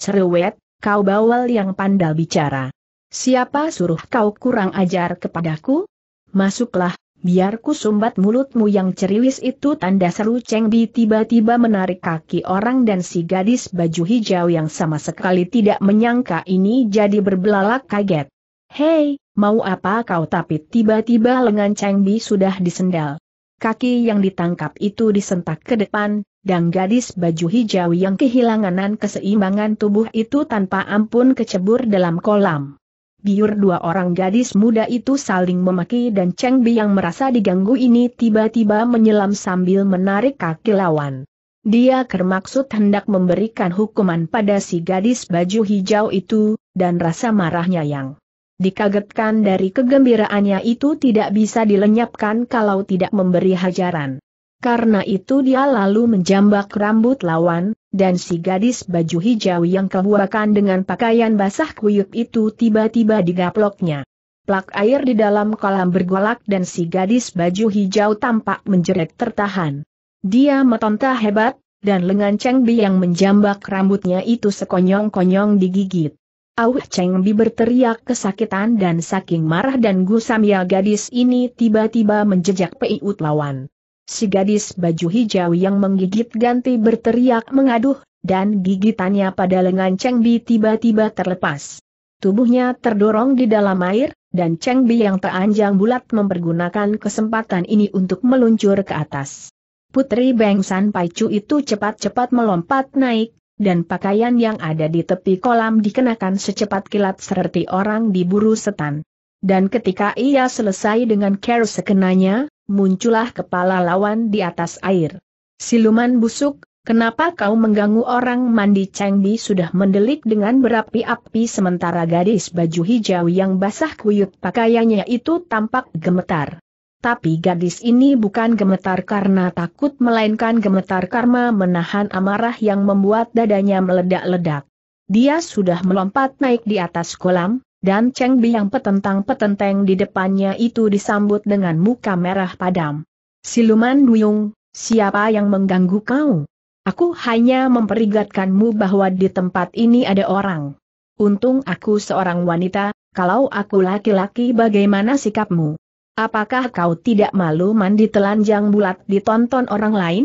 Cerewet, kau bawal yang pandal bicara. Siapa suruh kau kurang ajar kepadaku? Masuklah, biarku sumbat mulutmu yang ceriwis itu tanda seru Cheng Bi tiba-tiba menarik kaki orang dan si gadis baju hijau yang sama sekali tidak menyangka ini jadi berbelalak kaget. Hei, mau apa kau tapi tiba-tiba lengan Cheng Bi sudah disendal. Kaki yang ditangkap itu disentak ke depan, dan gadis baju hijau yang kehilanganan keseimbangan tubuh itu tanpa ampun kecebur dalam kolam. Biur dua orang gadis muda itu saling memaki dan Cheng Bi yang merasa diganggu ini tiba-tiba menyelam sambil menarik kaki lawan. Dia kermaksud hendak memberikan hukuman pada si gadis baju hijau itu, dan rasa marahnya yang dikagetkan dari kegembiraannya itu tidak bisa dilenyapkan kalau tidak memberi hajaran. Karena itu dia lalu menjambak rambut lawan, dan si gadis baju hijau yang kebuakan dengan pakaian basah kuyup itu tiba-tiba digaploknya. Plak air di dalam kolam bergolak dan si gadis baju hijau tampak menjerit tertahan. Dia metonta hebat, dan lengan Cheng yang menjambak rambutnya itu sekonyong-konyong digigit. Auh Cheng Bi berteriak kesakitan dan saking marah dan gusamnya gadis ini tiba-tiba menjejak peiut lawan. Si gadis baju hijau yang menggigit ganti berteriak mengaduh, dan gigitannya pada lengan Cheng Bi tiba-tiba terlepas. Tubuhnya terdorong di dalam air, dan Cheng Bi yang teranjang bulat mempergunakan kesempatan ini untuk meluncur ke atas. Putri Beng San Pai Chu itu cepat-cepat melompat naik, dan pakaian yang ada di tepi kolam dikenakan secepat kilat seperti orang diburu setan. Dan ketika ia selesai dengan care sekenanya, muncullah kepala lawan di atas air. Siluman busuk, kenapa kau mengganggu orang mandi Chengbi sudah mendelik dengan berapi-api sementara gadis baju hijau yang basah kuyut pakaiannya itu tampak gemetar tapi gadis ini bukan gemetar karena takut melainkan gemetar karma menahan amarah yang membuat dadanya meledak-ledak. Dia sudah melompat naik di atas kolam, dan Cheng Bi yang petentang-petenteng di depannya itu disambut dengan muka merah padam. Siluman Duyung, siapa yang mengganggu kau? Aku hanya memperingatkanmu bahwa di tempat ini ada orang. Untung aku seorang wanita, kalau aku laki-laki bagaimana sikapmu? Apakah kau tidak malu mandi telanjang bulat ditonton orang lain?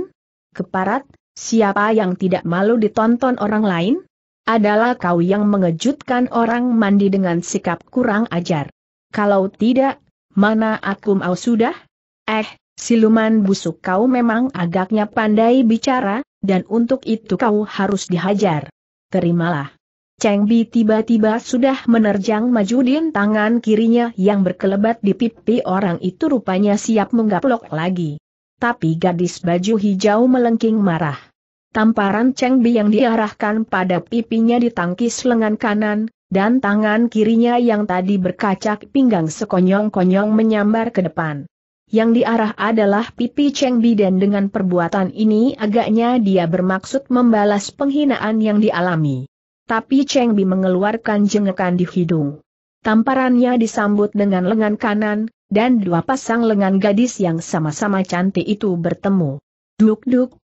Keparat, siapa yang tidak malu ditonton orang lain? Adalah kau yang mengejutkan orang mandi dengan sikap kurang ajar. Kalau tidak, mana aku mau sudah? Eh, siluman busuk kau memang agaknya pandai bicara, dan untuk itu kau harus dihajar. Terimalah. Cheng Bi tiba-tiba sudah menerjang maju di tangan kirinya yang berkelebat di pipi orang itu rupanya siap menggaplok lagi. Tapi gadis baju hijau melengking marah. Tamparan Cheng Bi yang diarahkan pada pipinya ditangkis lengan kanan, dan tangan kirinya yang tadi berkacak pinggang sekonyong-konyong menyambar ke depan. Yang diarah adalah pipi Cheng Bi dan dengan perbuatan ini agaknya dia bermaksud membalas penghinaan yang dialami tapi Cheng Bi mengeluarkan jengekan di hidung. Tamparannya disambut dengan lengan kanan, dan dua pasang lengan gadis yang sama-sama cantik itu bertemu. Duk-duk.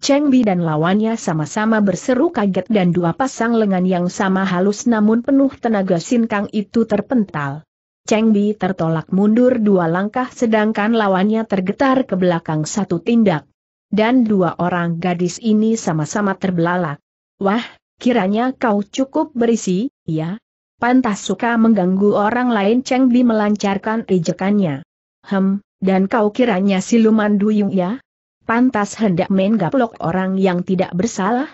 Cheng Bi dan lawannya sama-sama berseru kaget dan dua pasang lengan yang sama halus namun penuh tenaga sinkang itu terpental. Cheng Bi tertolak mundur dua langkah sedangkan lawannya tergetar ke belakang satu tindak. Dan dua orang gadis ini sama-sama terbelalak. Wah, kiranya kau cukup berisi, ya? Pantas suka mengganggu orang lain Cheng di melancarkan ejekannya. Hem, dan kau kiranya siluman duyung ya? Pantas hendak main gaplok orang yang tidak bersalah?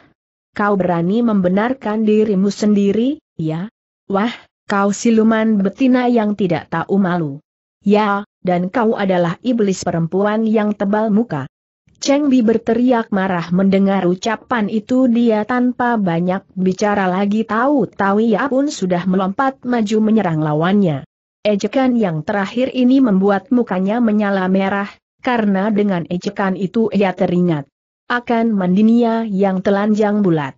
Kau berani membenarkan dirimu sendiri, ya? Wah, kau siluman betina yang tidak tahu malu. Ya, dan kau adalah iblis perempuan yang tebal muka. Cheng Bi berteriak marah mendengar ucapan itu dia tanpa banyak bicara lagi tahu-tahu ia pun sudah melompat maju menyerang lawannya. Ejekan yang terakhir ini membuat mukanya menyala merah, karena dengan ejekan itu ia teringat akan mandinya yang telanjang bulat.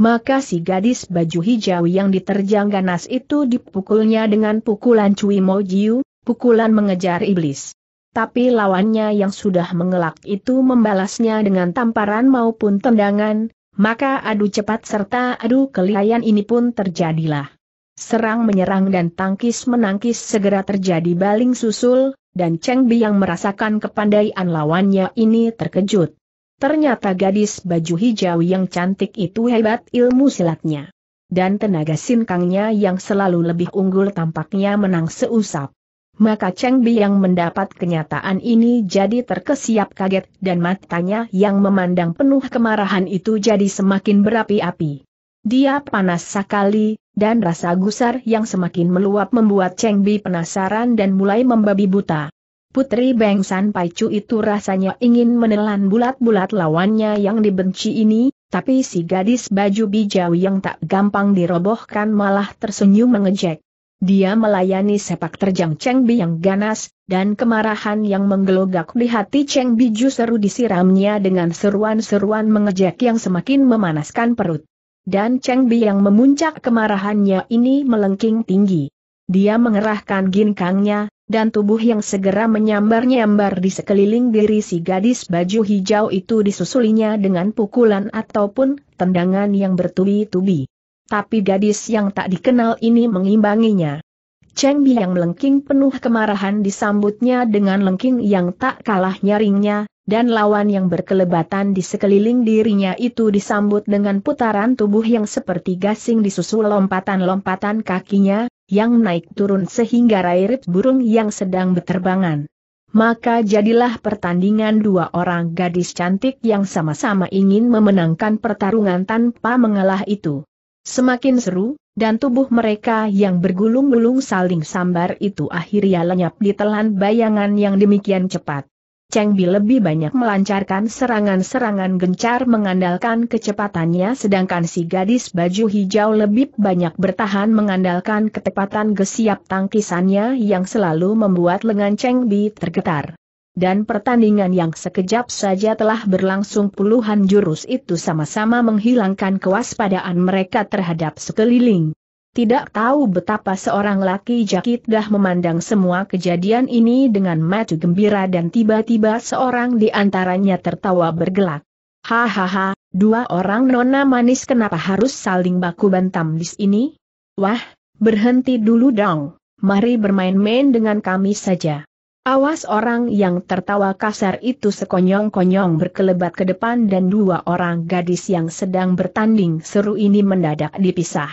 Maka si gadis baju hijau yang diterjang ganas itu dipukulnya dengan pukulan Cui Mojiu, pukulan mengejar iblis tapi lawannya yang sudah mengelak itu membalasnya dengan tamparan maupun tendangan, maka adu cepat serta adu kelihayan ini pun terjadilah. Serang menyerang dan tangkis menangkis segera terjadi baling susul, dan Cheng Bi yang merasakan kepandaian lawannya ini terkejut. Ternyata gadis baju hijau yang cantik itu hebat ilmu silatnya. Dan tenaga sinkangnya yang selalu lebih unggul tampaknya menang seusap. Maka Cheng Bi yang mendapat kenyataan ini jadi terkesiap kaget dan matanya yang memandang penuh kemarahan itu jadi semakin berapi-api. Dia panas sekali, dan rasa gusar yang semakin meluap membuat Cheng Bi penasaran dan mulai membabi buta. Putri Beng San Pai Chu itu rasanya ingin menelan bulat-bulat lawannya yang dibenci ini, tapi si gadis baju bijau yang tak gampang dirobohkan malah tersenyum mengejek. Dia melayani sepak terjang Cheng Bi yang ganas, dan kemarahan yang menggelogak di hati Cheng Bi justru disiramnya dengan seruan-seruan mengejek yang semakin memanaskan perut. Dan Cheng Bi yang memuncak kemarahannya ini melengking tinggi. Dia mengerahkan ginkangnya, dan tubuh yang segera menyambar-nyambar di sekeliling diri si gadis baju hijau itu disusulinya dengan pukulan ataupun tendangan yang bertubi-tubi tapi gadis yang tak dikenal ini mengimbanginya. Cheng Bi yang melengking penuh kemarahan disambutnya dengan lengking yang tak kalah nyaringnya, dan lawan yang berkelebatan di sekeliling dirinya itu disambut dengan putaran tubuh yang seperti gasing disusul lompatan-lompatan kakinya, yang naik turun sehingga rairip burung yang sedang berterbangan. Maka jadilah pertandingan dua orang gadis cantik yang sama-sama ingin memenangkan pertarungan tanpa mengalah itu. Semakin seru, dan tubuh mereka yang bergulung-gulung saling sambar itu akhirnya lenyap ditelan bayangan yang demikian cepat. Cheng Bi lebih banyak melancarkan serangan-serangan gencar mengandalkan kecepatannya sedangkan si gadis baju hijau lebih banyak bertahan mengandalkan ketepatan gesiap tangkisannya yang selalu membuat lengan Cheng Bi tergetar dan pertandingan yang sekejap saja telah berlangsung puluhan jurus itu sama-sama menghilangkan kewaspadaan mereka terhadap sekeliling. Tidak tahu betapa seorang laki jakit dah memandang semua kejadian ini dengan mata gembira dan tiba-tiba seorang di antaranya tertawa bergelak. Hahaha, dua orang nona manis kenapa harus saling baku bantam di sini? Wah, berhenti dulu dong, mari bermain-main dengan kami saja. Awas orang yang tertawa kasar itu sekonyong-konyong berkelebat ke depan dan dua orang gadis yang sedang bertanding seru ini mendadak dipisah.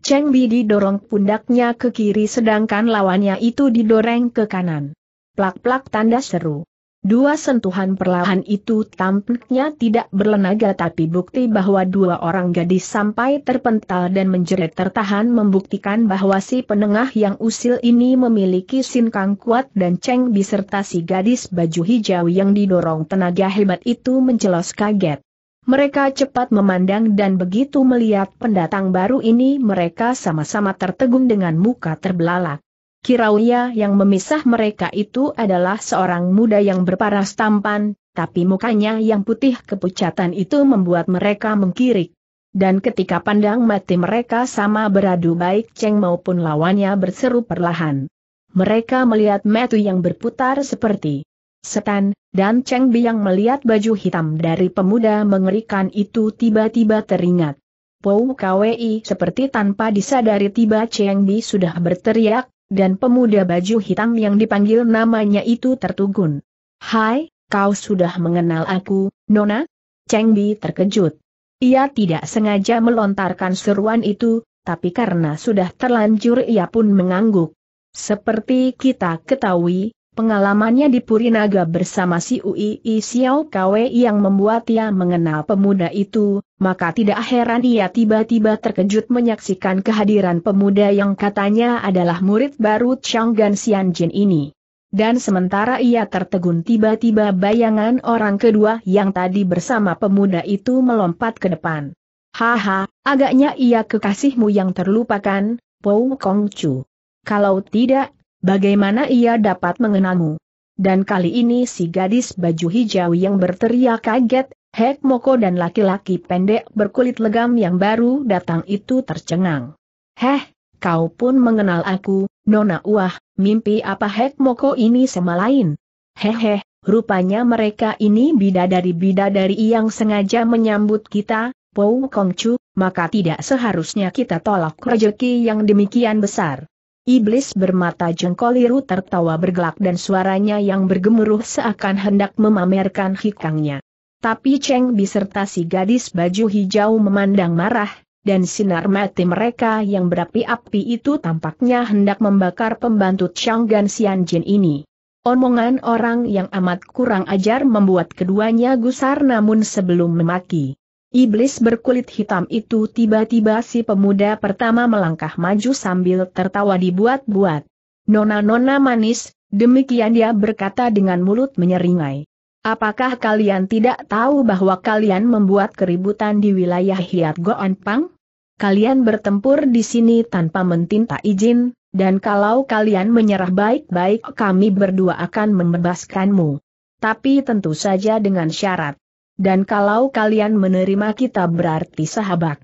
Cheng Bi didorong pundaknya ke kiri sedangkan lawannya itu didoreng ke kanan. Plak-plak tanda seru. Dua sentuhan perlahan itu tampaknya tidak berlenaga tapi bukti bahwa dua orang gadis sampai terpental dan menjerit tertahan membuktikan bahwa si penengah yang usil ini memiliki sinkang kuat dan ceng beserta si gadis baju hijau yang didorong tenaga hebat itu menjelos kaget. Mereka cepat memandang dan begitu melihat pendatang baru ini mereka sama-sama tertegun dengan muka terbelalak. Kirauya yang memisah mereka itu adalah seorang muda yang berparas tampan, tapi mukanya yang putih kepucatan itu membuat mereka mengkirik. Dan ketika pandang mati mereka sama beradu baik Cheng maupun lawannya berseru perlahan. Mereka melihat metu yang berputar seperti setan, dan Cheng Bi yang melihat baju hitam dari pemuda mengerikan itu tiba-tiba teringat. Pou Kwei seperti tanpa disadari tiba Cheng Bi sudah berteriak, dan pemuda baju hitam yang dipanggil namanya itu tertugun. Hai, kau sudah mengenal aku, Nona? Cheng Bi terkejut. Ia tidak sengaja melontarkan seruan itu, tapi karena sudah terlanjur ia pun mengangguk. Seperti kita ketahui, Pengalamannya di Purinaga bersama si Uii Xiao Kwe yang membuat ia mengenal pemuda itu, maka tidak heran ia tiba-tiba terkejut menyaksikan kehadiran pemuda yang katanya adalah murid baru Changgan Jin ini. Dan sementara ia tertegun tiba-tiba bayangan orang kedua yang tadi bersama pemuda itu melompat ke depan. Haha, agaknya ia kekasihmu yang terlupakan, Pou Chu. Kalau tidak, Bagaimana ia dapat mengenalmu? Dan kali ini si gadis baju hijau yang berteriak kaget, Hek Moko dan laki-laki pendek berkulit legam yang baru datang itu tercengang. Heh, kau pun mengenal aku, Nona Wah, mimpi apa Hek Moko ini sama lain? Hehe, rupanya mereka ini bidadari-bidadari yang sengaja menyambut kita, Pou Kongcu, maka tidak seharusnya kita tolak rejeki yang demikian besar. Iblis bermata jengkol liru tertawa bergelak dan suaranya yang bergemuruh seakan hendak memamerkan hikangnya. Tapi Cheng beserta si gadis baju hijau memandang marah, dan sinar mati mereka yang berapi-api itu tampaknya hendak membakar pembantu Changgan Jin ini. Omongan orang yang amat kurang ajar membuat keduanya gusar namun sebelum memaki. Iblis berkulit hitam itu tiba-tiba si pemuda pertama melangkah maju sambil tertawa dibuat-buat. Nona-nona manis, demikian dia berkata dengan mulut menyeringai. Apakah kalian tidak tahu bahwa kalian membuat keributan di wilayah Hiat Pang? Kalian bertempur di sini tanpa mentinta izin, dan kalau kalian menyerah baik-baik kami berdua akan membebaskanmu. Tapi tentu saja dengan syarat. Dan kalau kalian menerima kita berarti sahabat.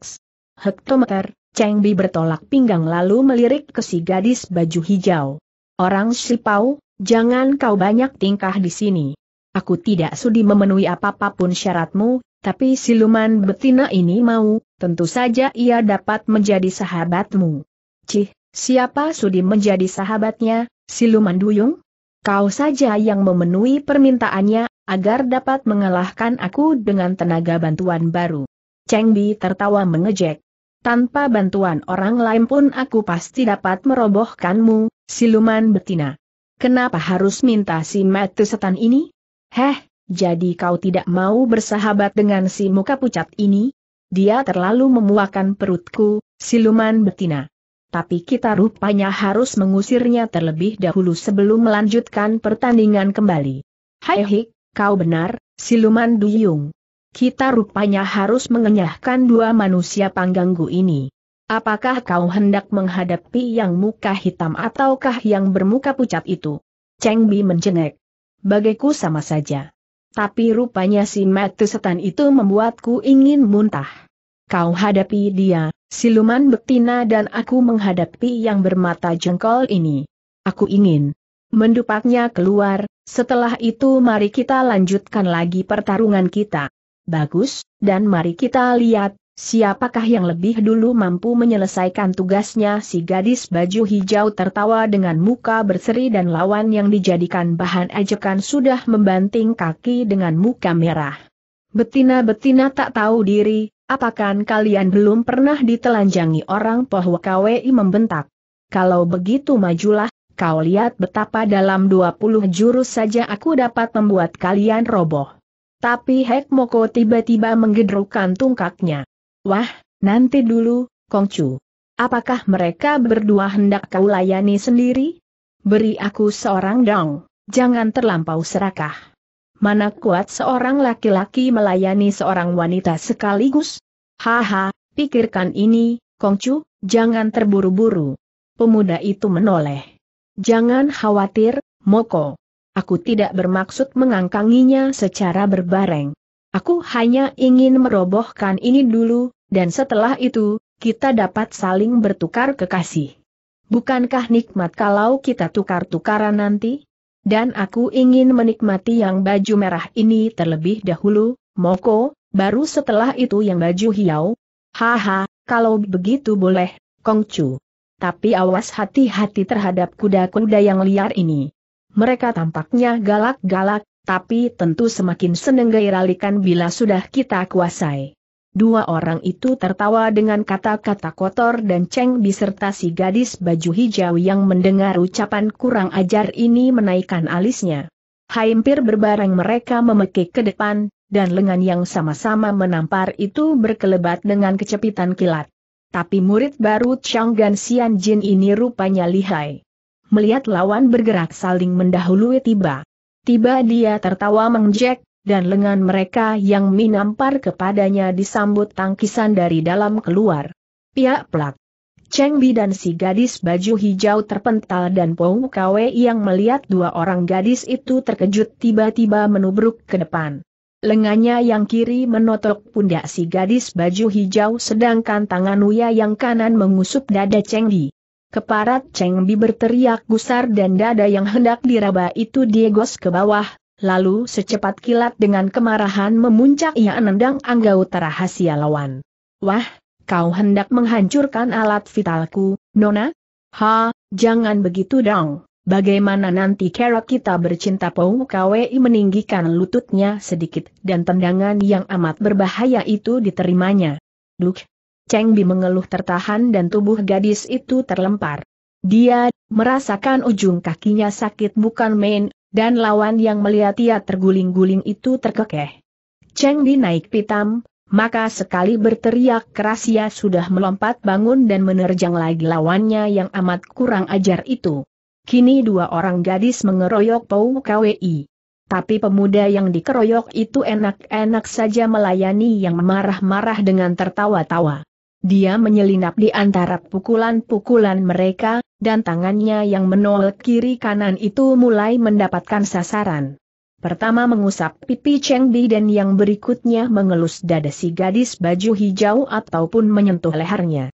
Hektometer, Cheng Bi bertolak pinggang lalu melirik ke si gadis baju hijau. Orang Sipau, jangan kau banyak tingkah di sini. Aku tidak sudi memenuhi apapun syaratmu, tapi siluman betina ini mau, tentu saja ia dapat menjadi sahabatmu. Cih, siapa sudi menjadi sahabatnya, siluman duyung? Kau saja yang memenuhi permintaannya, agar dapat mengalahkan aku dengan tenaga bantuan baru. Cheng Bi tertawa mengejek. Tanpa bantuan orang lain pun aku pasti dapat merobohkanmu, siluman betina. Kenapa harus minta si mati setan ini? Heh, jadi kau tidak mau bersahabat dengan si muka pucat ini? Dia terlalu memuakan perutku, siluman betina. Tapi kita rupanya harus mengusirnya terlebih dahulu sebelum melanjutkan pertandingan kembali. Hai hik, kau benar, siluman duyung. Kita rupanya harus mengenyahkan dua manusia pangganggu ini. Apakah kau hendak menghadapi yang muka hitam ataukah yang bermuka pucat itu? Cheng Bi menjengek. Bagiku sama saja. Tapi rupanya si mati setan itu membuatku ingin muntah. Kau hadapi dia, siluman betina dan aku menghadapi yang bermata jengkol ini. Aku ingin Mendupaknya keluar, setelah itu mari kita lanjutkan lagi pertarungan kita. Bagus, dan mari kita lihat, siapakah yang lebih dulu mampu menyelesaikan tugasnya si gadis baju hijau tertawa dengan muka berseri dan lawan yang dijadikan bahan ejekan sudah membanting kaki dengan muka merah. Betina-betina tak tahu diri, Apakah kalian belum pernah ditelanjangi orang Pohwakawi membentak. Kalau begitu majulah, Kau lihat betapa dalam 20 jurus saja aku dapat membuat kalian roboh. Tapi Hek Moko tiba-tiba menggedrukan tungkaknya. Wah, nanti dulu, Kongcu. Apakah mereka berdua hendak kau layani sendiri? Beri aku seorang dong, jangan terlampau serakah. Mana kuat seorang laki-laki melayani seorang wanita sekaligus? Haha, pikirkan ini, Kongcu, jangan terburu-buru. Pemuda itu menoleh. Jangan khawatir, Moko. Aku tidak bermaksud mengangkanginya secara berbareng. Aku hanya ingin merobohkan ini dulu, dan setelah itu, kita dapat saling bertukar kekasih. Bukankah nikmat kalau kita tukar-tukaran nanti? Dan aku ingin menikmati yang baju merah ini terlebih dahulu, Moko, baru setelah itu yang baju hijau. Haha, kalau begitu boleh, Kongcu tapi awas hati-hati terhadap kuda-kuda yang liar ini. Mereka tampaknya galak-galak, tapi tentu semakin seneng gairalikan bila sudah kita kuasai. Dua orang itu tertawa dengan kata-kata kotor dan ceng disertasi si gadis baju hijau yang mendengar ucapan kurang ajar ini menaikkan alisnya. Hampir berbareng mereka memekik ke depan, dan lengan yang sama-sama menampar itu berkelebat dengan kecepitan kilat. Tapi murid baru Chang Gan Xian Jin ini rupanya lihai. Melihat lawan bergerak saling mendahului tiba. Tiba dia tertawa mengjek, dan lengan mereka yang minampar kepadanya disambut tangkisan dari dalam keluar. Pia plak. Cheng Bi dan si gadis baju hijau terpental dan Pong Kwe yang melihat dua orang gadis itu terkejut tiba-tiba menubruk ke depan. Lengannya yang kiri menotok pundak si gadis baju hijau sedangkan tangan Uya yang kanan mengusup dada Cheng Bi. Keparat Chengbi berteriak gusar dan dada yang hendak diraba itu diegos ke bawah, lalu secepat kilat dengan kemarahan memuncak ia menendang utara rahasia lawan. Wah, kau hendak menghancurkan alat vitalku, Nona? Ha, jangan begitu dong. Bagaimana nanti kera kita bercinta Pou Kwi meninggikan lututnya sedikit dan tendangan yang amat berbahaya itu diterimanya. Duk! Cheng Bi mengeluh tertahan dan tubuh gadis itu terlempar. Dia merasakan ujung kakinya sakit bukan main, dan lawan yang melihat ia terguling-guling itu terkekeh. Cheng Bi naik pitam, maka sekali berteriak keras ia sudah melompat bangun dan menerjang lagi lawannya yang amat kurang ajar itu. Kini dua orang gadis mengeroyok Pau KWI. Tapi pemuda yang dikeroyok itu enak-enak saja melayani yang marah marah dengan tertawa-tawa. Dia menyelinap di antara pukulan-pukulan mereka, dan tangannya yang menolak kiri kanan itu mulai mendapatkan sasaran. Pertama mengusap pipi Cheng Bi dan yang berikutnya mengelus dada si gadis baju hijau ataupun menyentuh lehernya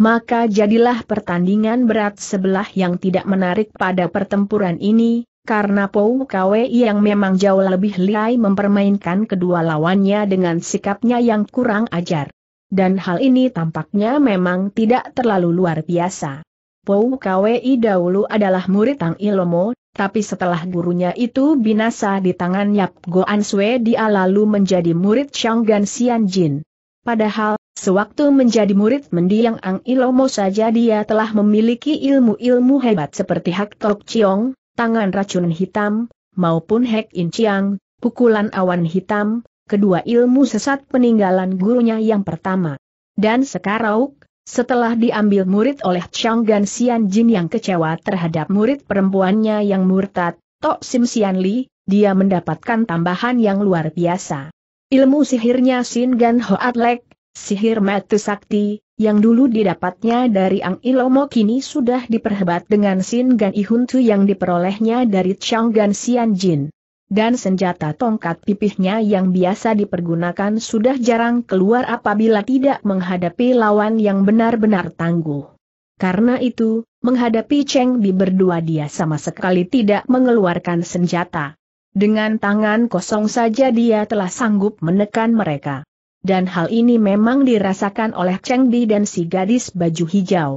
maka jadilah pertandingan berat sebelah yang tidak menarik pada pertempuran ini, karena Pou Kwe yang memang jauh lebih lihai mempermainkan kedua lawannya dengan sikapnya yang kurang ajar. Dan hal ini tampaknya memang tidak terlalu luar biasa. Pou Kwe dahulu adalah murid Tang Ilomo, tapi setelah gurunya itu binasa di tangan Yap Goan Sue dia lalu menjadi murid Shang Gan Sian Jin. Padahal, sewaktu menjadi murid mendiang Ang Ilomo saja dia telah memiliki ilmu-ilmu hebat seperti Hak Tok Chiong, tangan racun hitam, maupun Hek In Chiang, pukulan awan hitam, kedua ilmu sesat peninggalan gurunya yang pertama. Dan sekarang, setelah diambil murid oleh chiang Gan Xian Jin yang kecewa terhadap murid perempuannya yang murtad, Tok Sim Xian Li, dia mendapatkan tambahan yang luar biasa. Ilmu sihirnya Sin Gan Hoatlek, sihir mata sakti, yang dulu didapatnya dari Ang Ilomo kini sudah diperhebat dengan Sin Gan Ihuntu yang diperolehnya dari Chang Gan Xian Jin. Dan senjata tongkat pipihnya yang biasa dipergunakan sudah jarang keluar apabila tidak menghadapi lawan yang benar-benar tangguh. Karena itu, menghadapi Cheng Bi berdua dia sama sekali tidak mengeluarkan senjata. Dengan tangan kosong saja dia telah sanggup menekan mereka. Dan hal ini memang dirasakan oleh Cheng Di dan si gadis baju hijau.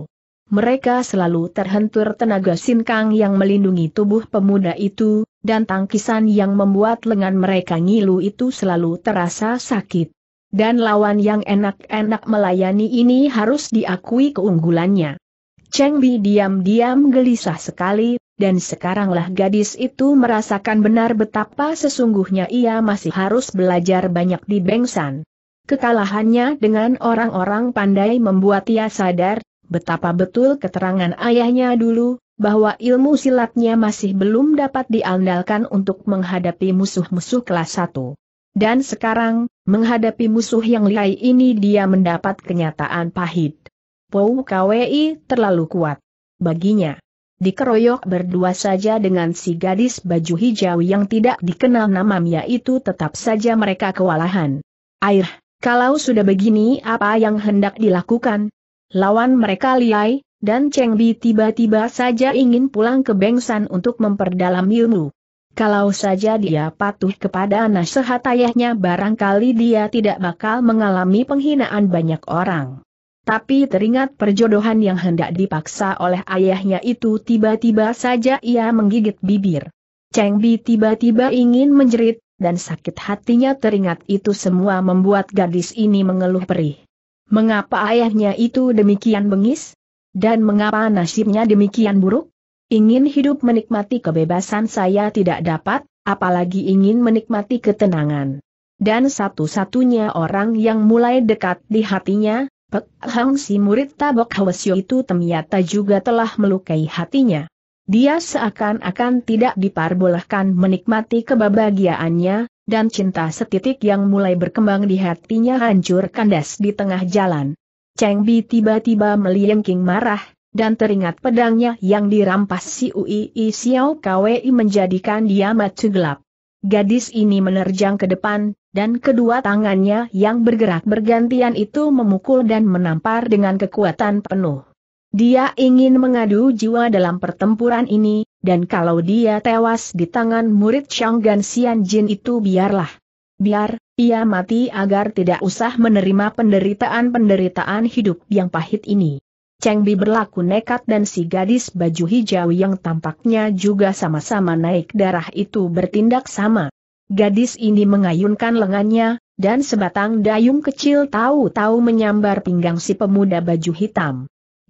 Mereka selalu terhentur tenaga sinkang yang melindungi tubuh pemuda itu, dan tangkisan yang membuat lengan mereka ngilu itu selalu terasa sakit. Dan lawan yang enak-enak melayani ini harus diakui keunggulannya. Cheng Bi diam-diam gelisah sekali, dan sekaranglah gadis itu merasakan benar betapa sesungguhnya ia masih harus belajar banyak di Bengsan. Kekalahannya dengan orang-orang pandai membuat ia sadar, betapa betul keterangan ayahnya dulu, bahwa ilmu silatnya masih belum dapat diandalkan untuk menghadapi musuh-musuh kelas 1. Dan sekarang, menghadapi musuh yang lihai ini dia mendapat kenyataan pahit. Pou KWI terlalu kuat. Baginya. Dikeroyok berdua saja dengan si gadis baju hijau yang tidak dikenal namanya itu tetap saja mereka kewalahan. Air, kalau sudah begini apa yang hendak dilakukan? Lawan mereka liai, dan Cheng Bi tiba-tiba saja ingin pulang ke Bengsan untuk memperdalam ilmu. Kalau saja dia patuh kepada nasihat ayahnya barangkali dia tidak bakal mengalami penghinaan banyak orang. Tapi teringat perjodohan yang hendak dipaksa oleh ayahnya itu tiba-tiba saja ia menggigit bibir. Cheng Bi tiba-tiba ingin menjerit, dan sakit hatinya teringat itu semua membuat gadis ini mengeluh perih. Mengapa ayahnya itu demikian bengis? Dan mengapa nasibnya demikian buruk? Ingin hidup menikmati kebebasan saya tidak dapat, apalagi ingin menikmati ketenangan. Dan satu-satunya orang yang mulai dekat di hatinya, Pek Hang si murid tabok Hwasyo itu ternyata juga telah melukai hatinya. Dia seakan-akan tidak diperbolehkan menikmati kebahagiaannya, dan cinta setitik yang mulai berkembang di hatinya hancur kandas di tengah jalan. Cheng Bi tiba-tiba melingking marah, dan teringat pedangnya yang dirampas si Ui Xiao Kwei menjadikan dia mati gelap. Gadis ini menerjang ke depan, dan kedua tangannya yang bergerak bergantian itu memukul dan menampar dengan kekuatan penuh. Dia ingin mengadu jiwa dalam pertempuran ini, dan kalau dia tewas di tangan murid Shanggan Sian Jin itu biarlah. Biar, ia mati agar tidak usah menerima penderitaan-penderitaan hidup yang pahit ini. Cheng Bi berlaku nekat dan si gadis baju hijau yang tampaknya juga sama-sama naik darah itu bertindak sama. Gadis ini mengayunkan lengannya, dan sebatang dayung kecil tahu-tahu menyambar pinggang si pemuda baju hitam.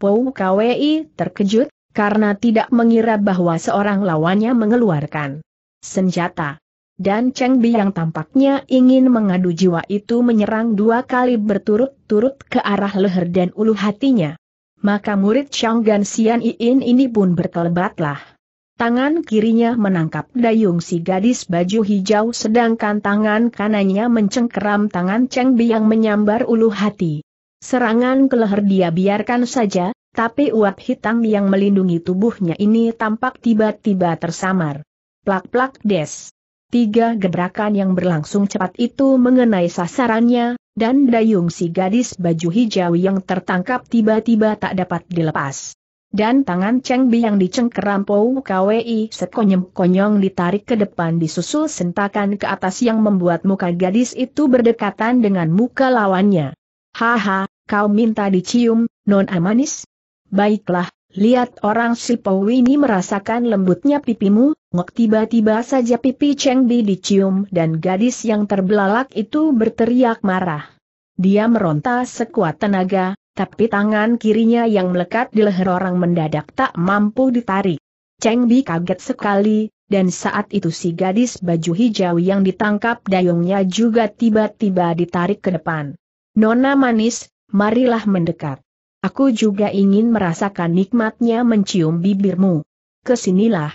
Pou Kwei terkejut, karena tidak mengira bahwa seorang lawannya mengeluarkan senjata. Dan Cheng Bi yang tampaknya ingin mengadu jiwa itu menyerang dua kali berturut-turut ke arah leher dan ulu hatinya. Maka murid Chang Gan Xian Iin ini pun berkelebatlah. Tangan kirinya menangkap dayung si gadis baju hijau sedangkan tangan kanannya mencengkeram tangan Cheng Bi yang menyambar ulu hati. Serangan ke leher dia biarkan saja, tapi uap hitam yang melindungi tubuhnya ini tampak tiba-tiba tersamar. Plak-plak des. Tiga gebrakan yang berlangsung cepat itu mengenai sasarannya, dan dayung si gadis baju hijau yang tertangkap tiba-tiba tak dapat dilepas dan tangan Cheng Bi yang dicengkeram Pou KWI sekonyong-konyong ditarik ke depan disusul sentakan ke atas yang membuat muka gadis itu berdekatan dengan muka lawannya. Haha, kau minta dicium, non amanis? Baiklah, lihat orang si Pou ini merasakan lembutnya pipimu, ngok tiba-tiba saja pipi Cheng Bi dicium dan gadis yang terbelalak itu berteriak marah. Dia meronta sekuat tenaga, tapi tangan kirinya yang melekat di leher orang mendadak tak mampu ditarik. Cheng Bi kaget sekali, dan saat itu si gadis baju hijau yang ditangkap dayungnya juga tiba-tiba ditarik ke depan. Nona manis, marilah mendekat. Aku juga ingin merasakan nikmatnya mencium bibirmu. Kesinilah.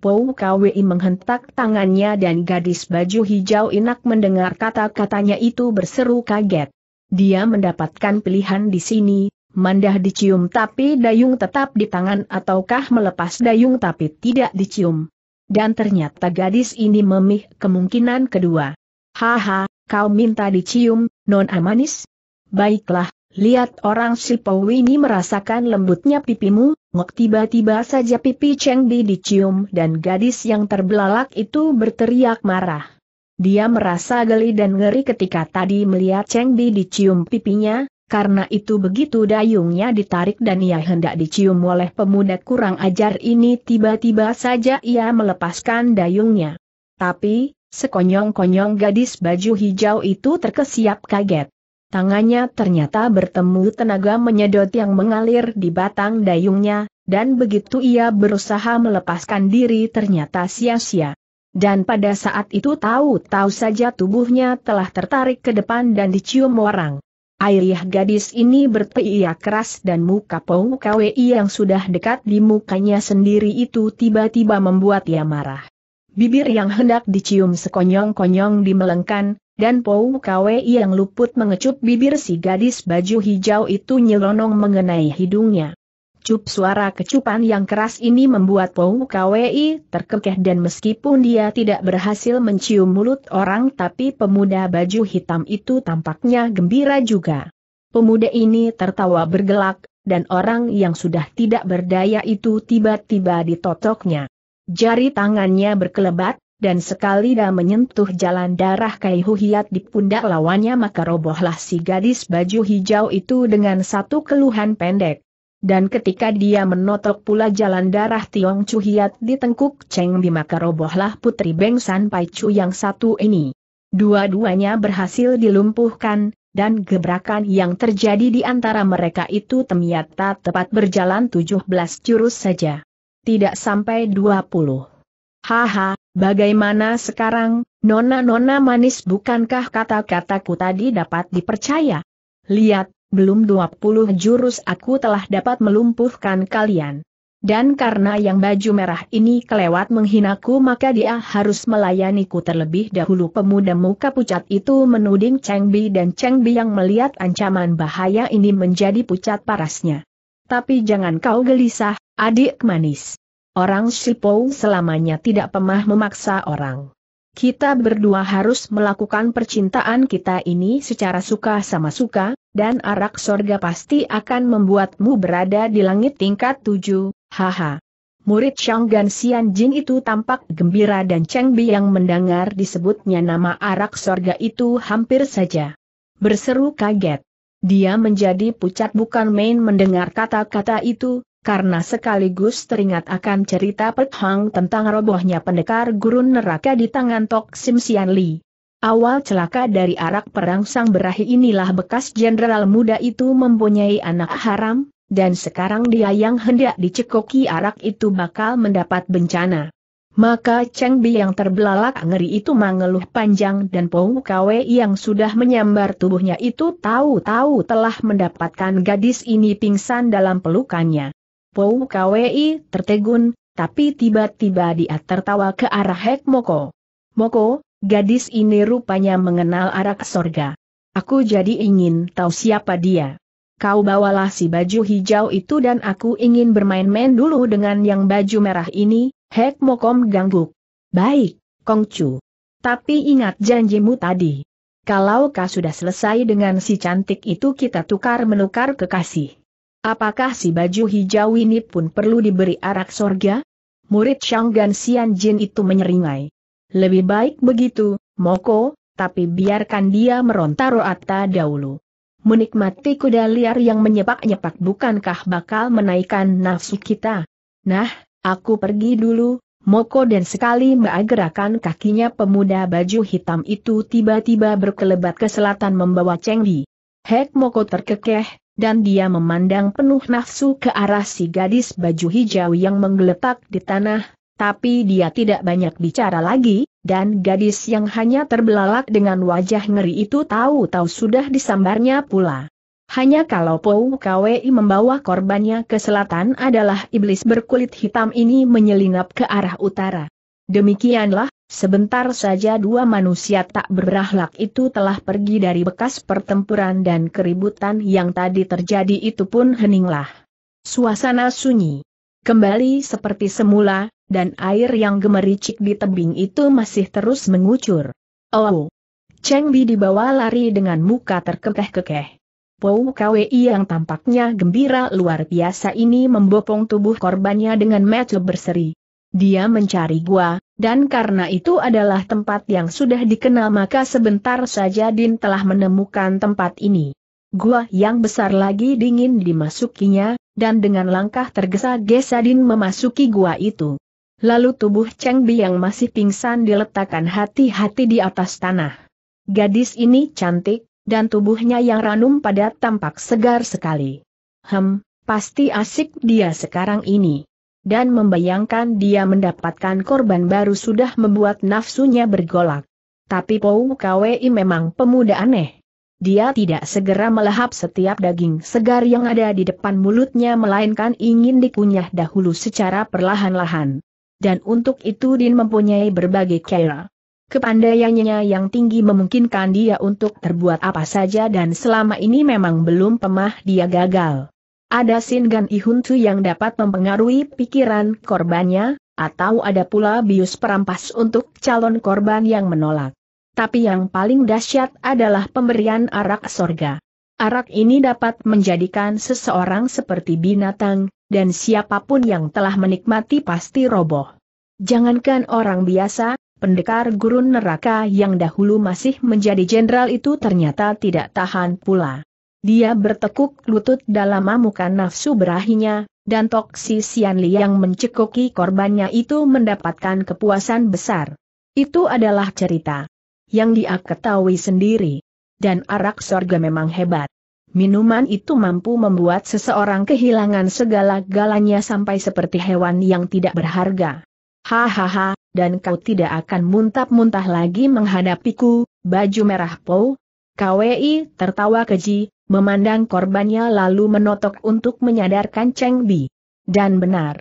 Pou Kwi menghentak tangannya dan gadis baju hijau inak mendengar kata-katanya itu berseru kaget dia mendapatkan pilihan di sini, mandah dicium tapi dayung tetap di tangan ataukah melepas dayung tapi tidak dicium. Dan ternyata gadis ini memih kemungkinan kedua. Haha, kau minta dicium, non amanis? Baiklah, lihat orang Sipau ini merasakan lembutnya pipimu, ngok tiba-tiba saja pipi Cheng Di dicium dan gadis yang terbelalak itu berteriak marah. Dia merasa geli dan ngeri ketika tadi melihat Cheng Bi dicium pipinya, karena itu begitu dayungnya ditarik dan ia hendak dicium oleh pemuda kurang ajar ini tiba-tiba saja ia melepaskan dayungnya. Tapi, sekonyong-konyong gadis baju hijau itu terkesiap kaget. Tangannya ternyata bertemu tenaga menyedot yang mengalir di batang dayungnya, dan begitu ia berusaha melepaskan diri ternyata sia-sia. Dan pada saat itu tahu-tahu saja tubuhnya telah tertarik ke depan dan dicium orang. Airiah gadis ini berteriak keras dan muka Pou KWI yang sudah dekat di mukanya sendiri itu tiba-tiba membuat ia marah. Bibir yang hendak dicium sekonyong-konyong dimelengkan, dan Pou KWI yang luput mengecup bibir si gadis baju hijau itu nyelonong mengenai hidungnya. Cup suara kecupan yang keras ini membuat Pou Kwi terkekeh dan meskipun dia tidak berhasil mencium mulut orang tapi pemuda baju hitam itu tampaknya gembira juga. Pemuda ini tertawa bergelak, dan orang yang sudah tidak berdaya itu tiba-tiba ditotoknya. Jari tangannya berkelebat, dan sekali dia menyentuh jalan darah Kaihu Hiat di pundak lawannya maka robohlah si gadis baju hijau itu dengan satu keluhan pendek. Dan ketika dia menotok pula jalan darah Tiong Chu Hiat di tengkuk Cheng maka robohlah putri Beng San Pai Chu yang satu ini. Dua-duanya berhasil dilumpuhkan, dan gebrakan yang terjadi di antara mereka itu ternyata tepat berjalan 17 jurus saja. Tidak sampai 20. Haha, bagaimana sekarang, nona-nona manis bukankah kata-kataku tadi dapat dipercaya? Lihat, belum 20 jurus aku telah dapat melumpuhkan kalian. Dan karena yang baju merah ini kelewat menghinaku maka dia harus melayaniku terlebih dahulu pemuda muka pucat itu menuding Cheng Bi dan Cheng Bi yang melihat ancaman bahaya ini menjadi pucat parasnya. Tapi jangan kau gelisah, adik manis. Orang Shipou selamanya tidak pemah memaksa orang. Kita berdua harus melakukan percintaan kita ini secara suka sama suka, dan arak sorga pasti akan membuatmu berada di langit tingkat tujuh, haha. Murid Shanggan Sian Jin itu tampak gembira dan Cheng Bi yang mendengar disebutnya nama arak sorga itu hampir saja berseru kaget. Dia menjadi pucat bukan main mendengar kata-kata itu, karena sekaligus teringat akan cerita Pek Hang tentang robohnya pendekar gurun neraka di tangan Tok Sim Sian Li. Awal celaka dari arak perang sang berahi inilah bekas jenderal muda itu mempunyai anak haram, dan sekarang dia yang hendak dicekoki arak itu bakal mendapat bencana. Maka Cheng Bi yang terbelalak ngeri itu mengeluh panjang dan Pong Kwe yang sudah menyambar tubuhnya itu tahu-tahu telah mendapatkan gadis ini pingsan dalam pelukannya. Pong Kwe tertegun, tapi tiba-tiba dia tertawa ke arah Hek Moko. Moko, Gadis ini rupanya mengenal arak sorga. Aku jadi ingin tahu siapa dia. Kau bawalah si baju hijau itu dan aku ingin bermain-main dulu dengan yang baju merah ini, Hek Mokom gangguk. Baik, Kongcu. Tapi ingat janjimu tadi. Kalau kau sudah selesai dengan si cantik itu kita tukar-menukar kekasih. Apakah si baju hijau ini pun perlu diberi arak sorga? Murid Shanggan Sian Jin itu menyeringai. Lebih baik begitu, Moko, tapi biarkan dia meronta roata dahulu. Menikmati kuda liar yang menyepak-nyepak bukankah bakal menaikkan nafsu kita? Nah, aku pergi dulu, Moko dan sekali Mbak kakinya pemuda baju hitam itu tiba-tiba berkelebat ke selatan membawa Li. Hek Moko terkekeh, dan dia memandang penuh nafsu ke arah si gadis baju hijau yang menggeletak di tanah, tapi dia tidak banyak bicara lagi, dan gadis yang hanya terbelalak dengan wajah ngeri itu tahu-tahu sudah disambarnya pula. Hanya kalau Pou Kwei membawa korbannya ke selatan adalah iblis berkulit hitam ini menyelinap ke arah utara. Demikianlah, sebentar saja dua manusia tak berahlak itu telah pergi dari bekas pertempuran dan keributan yang tadi terjadi itu pun heninglah. Suasana sunyi. Kembali seperti semula, dan air yang gemericik di tebing itu masih terus mengucur. Oh! Cheng Bi dibawa lari dengan muka terkekeh-kekeh. Pou Kwei yang tampaknya gembira luar biasa ini membopong tubuh korbannya dengan mata berseri. Dia mencari gua, dan karena itu adalah tempat yang sudah dikenal maka sebentar saja Din telah menemukan tempat ini. Gua yang besar lagi dingin dimasukinya, dan dengan langkah tergesa-gesa Din memasuki gua itu. Lalu tubuh Cheng Bi yang masih pingsan diletakkan hati-hati di atas tanah. Gadis ini cantik, dan tubuhnya yang ranum padat tampak segar sekali. Hem, pasti asik dia sekarang ini. Dan membayangkan dia mendapatkan korban baru sudah membuat nafsunya bergolak. Tapi Pou Kwei memang pemuda aneh. Dia tidak segera melahap setiap daging segar yang ada di depan mulutnya melainkan ingin dikunyah dahulu secara perlahan-lahan dan untuk itu Din mempunyai berbagai cara. Kepandaiannya yang tinggi memungkinkan dia untuk terbuat apa saja dan selama ini memang belum pemah dia gagal. Ada Singan Ihuntu yang dapat mempengaruhi pikiran korbannya, atau ada pula bius perampas untuk calon korban yang menolak. Tapi yang paling dahsyat adalah pemberian arak sorga. Arak ini dapat menjadikan seseorang seperti binatang, dan siapapun yang telah menikmati pasti roboh. Jangankan orang biasa, pendekar gurun neraka yang dahulu masih menjadi jenderal itu ternyata tidak tahan pula. Dia bertekuk lutut dalam amukan nafsu berahinya, dan toksi Sian Li yang mencekoki korbannya itu mendapatkan kepuasan besar. Itu adalah cerita yang dia ketahui sendiri. Dan arak sorga memang hebat. Minuman itu mampu membuat seseorang kehilangan segala-galanya sampai seperti hewan yang tidak berharga. Hahaha, dan kau tidak akan muntah-muntah lagi menghadapiku, baju merah po. KWI tertawa keji, memandang korbannya lalu menotok untuk menyadarkan Cheng Bi. Dan benar.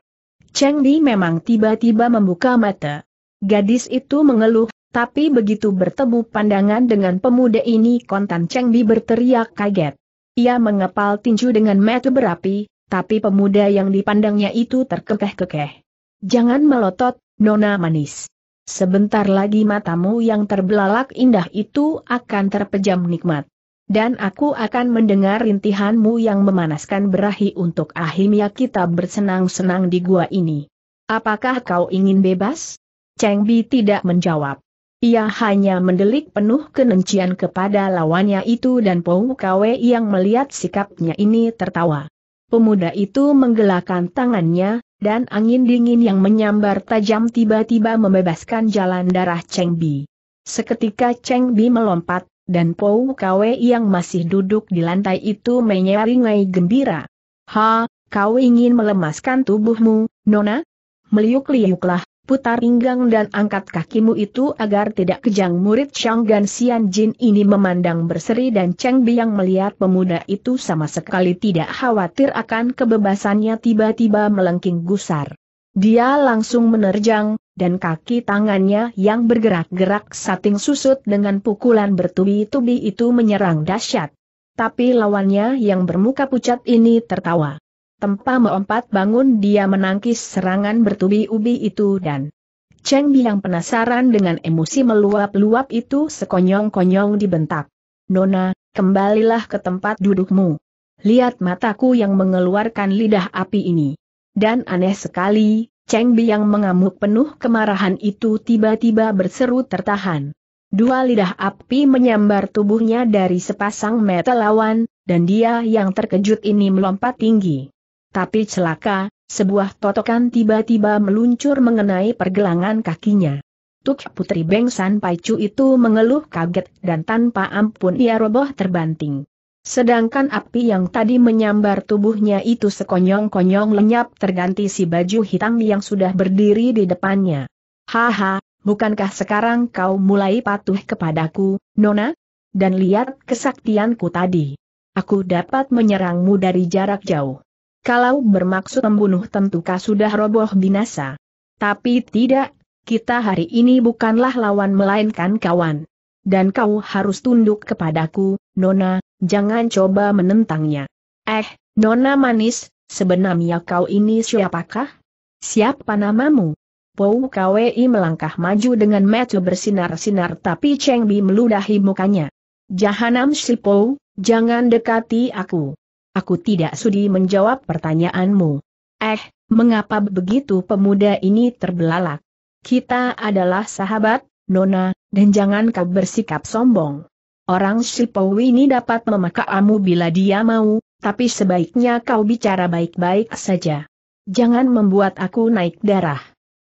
Cheng Bi memang tiba-tiba membuka mata. Gadis itu mengeluh, tapi begitu bertemu pandangan dengan pemuda ini kontan Cheng Bi berteriak kaget. Ia mengepal tinju dengan mata berapi, tapi pemuda yang dipandangnya itu terkekeh-kekeh. Jangan melotot, Nona Manis. Sebentar lagi matamu yang terbelalak indah itu akan terpejam nikmat. Dan aku akan mendengar rintihanmu yang memanaskan berahi untuk akhirnya kita bersenang-senang di gua ini. Apakah kau ingin bebas? Cheng Bi tidak menjawab. Ia hanya mendelik penuh kenencian kepada lawannya itu dan Pou Kwe yang melihat sikapnya ini tertawa. Pemuda itu menggelakkan tangannya, dan angin dingin yang menyambar tajam tiba-tiba membebaskan jalan darah Cheng Bi. Seketika Cheng Bi melompat, dan Pou Kwe yang masih duduk di lantai itu menyeringai gembira. Ha, kau ingin melemaskan tubuhmu, Nona? Meliuk-liuklah, putar pinggang dan angkat kakimu itu agar tidak kejang murid Gan Xian Jin ini memandang berseri dan Cheng Biang melihat pemuda itu sama sekali tidak khawatir akan kebebasannya tiba-tiba melengking gusar. Dia langsung menerjang, dan kaki tangannya yang bergerak-gerak sating susut dengan pukulan bertubi-tubi itu menyerang dahsyat. Tapi lawannya yang bermuka pucat ini tertawa. Tempa melompat bangun dia menangkis serangan bertubi-ubi itu dan Cheng Bi yang penasaran dengan emosi meluap-luap itu sekonyong-konyong dibentak. Nona, kembalilah ke tempat dudukmu. Lihat mataku yang mengeluarkan lidah api ini. Dan aneh sekali, Cheng Bi yang mengamuk penuh kemarahan itu tiba-tiba berseru tertahan. Dua lidah api menyambar tubuhnya dari sepasang mata lawan, dan dia yang terkejut ini melompat tinggi. Tapi celaka, sebuah totokan tiba-tiba meluncur mengenai pergelangan kakinya. Tuk Putri Bengsan Paicu itu mengeluh kaget dan tanpa ampun ia roboh terbanting. Sedangkan api yang tadi menyambar tubuhnya itu sekonyong-konyong lenyap terganti si baju hitam yang sudah berdiri di depannya. Haha, bukankah sekarang kau mulai patuh kepadaku, Nona? Dan lihat kesaktianku tadi. Aku dapat menyerangmu dari jarak jauh. Kalau bermaksud membunuh tentu kau sudah roboh binasa. Tapi tidak, kita hari ini bukanlah lawan melainkan kawan. Dan kau harus tunduk kepadaku, Nona, jangan coba menentangnya. Eh, Nona manis, sebenarnya kau ini siapakah? Siapa namamu? Pou Kwi melangkah maju dengan mata bersinar-sinar tapi Cheng Bi meludahi mukanya. Jahanam si Pou, jangan dekati aku aku tidak sudi menjawab pertanyaanmu. Eh, mengapa begitu pemuda ini terbelalak? Kita adalah sahabat, Nona, dan jangan kau bersikap sombong. Orang Shipowi ini dapat memakamu bila dia mau, tapi sebaiknya kau bicara baik-baik saja. Jangan membuat aku naik darah.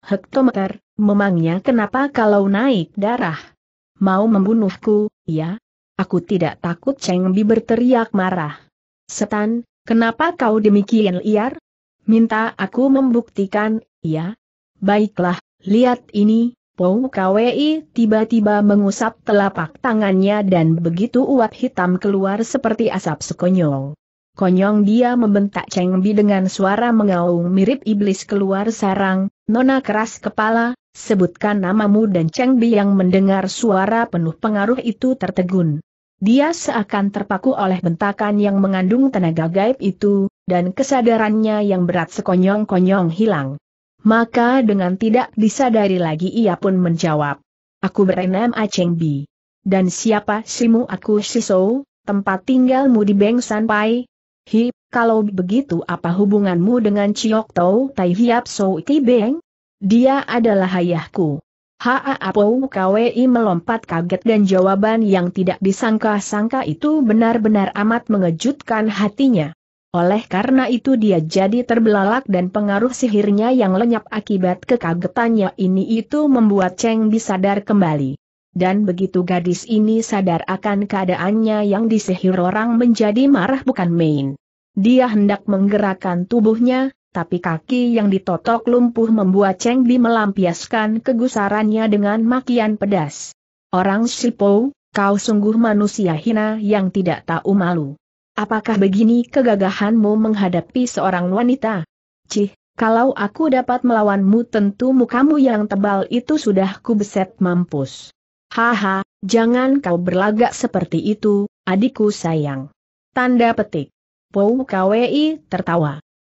Hektometer, memangnya kenapa kalau naik darah? Mau membunuhku, ya? Aku tidak takut Cheng Bi berteriak marah. Setan, kenapa kau demikian liar? Minta aku membuktikan, ya? Baiklah, lihat ini, Pou Kwei tiba-tiba mengusap telapak tangannya dan begitu uap hitam keluar seperti asap sekonyol. Konyong dia membentak Cheng Bi dengan suara mengaung mirip iblis keluar sarang, Nona keras kepala, sebutkan namamu dan Cheng Bi yang mendengar suara penuh pengaruh itu tertegun. Dia seakan terpaku oleh bentakan yang mengandung tenaga gaib itu, dan kesadarannya yang berat sekonyong-konyong hilang. Maka dengan tidak disadari lagi ia pun menjawab. Aku bernama Aceng Bi. Dan siapa simu aku Sisou, tempat tinggalmu di Beng Sanpai? Hi, kalau begitu apa hubunganmu dengan Chiok Tau Tai Hiap Sou Ki Beng? Dia adalah ayahku. Haapou Kwi melompat kaget dan jawaban yang tidak disangka-sangka itu benar-benar amat mengejutkan hatinya. Oleh karena itu dia jadi terbelalak dan pengaruh sihirnya yang lenyap akibat kekagetannya ini itu membuat Cheng disadar kembali. Dan begitu gadis ini sadar akan keadaannya yang disihir orang menjadi marah bukan main. Dia hendak menggerakkan tubuhnya, tapi kaki yang ditotok lumpuh membuat Cheng Li melampiaskan kegusarannya dengan makian pedas. Orang Sipo, kau sungguh manusia hina yang tidak tahu malu. Apakah begini kegagahanmu menghadapi seorang wanita? Cih, kalau aku dapat melawanmu tentu mukamu yang tebal itu sudah kubeset mampus. Haha, jangan kau berlagak seperti itu, adikku sayang. Tanda petik. Pou Kwei tertawa.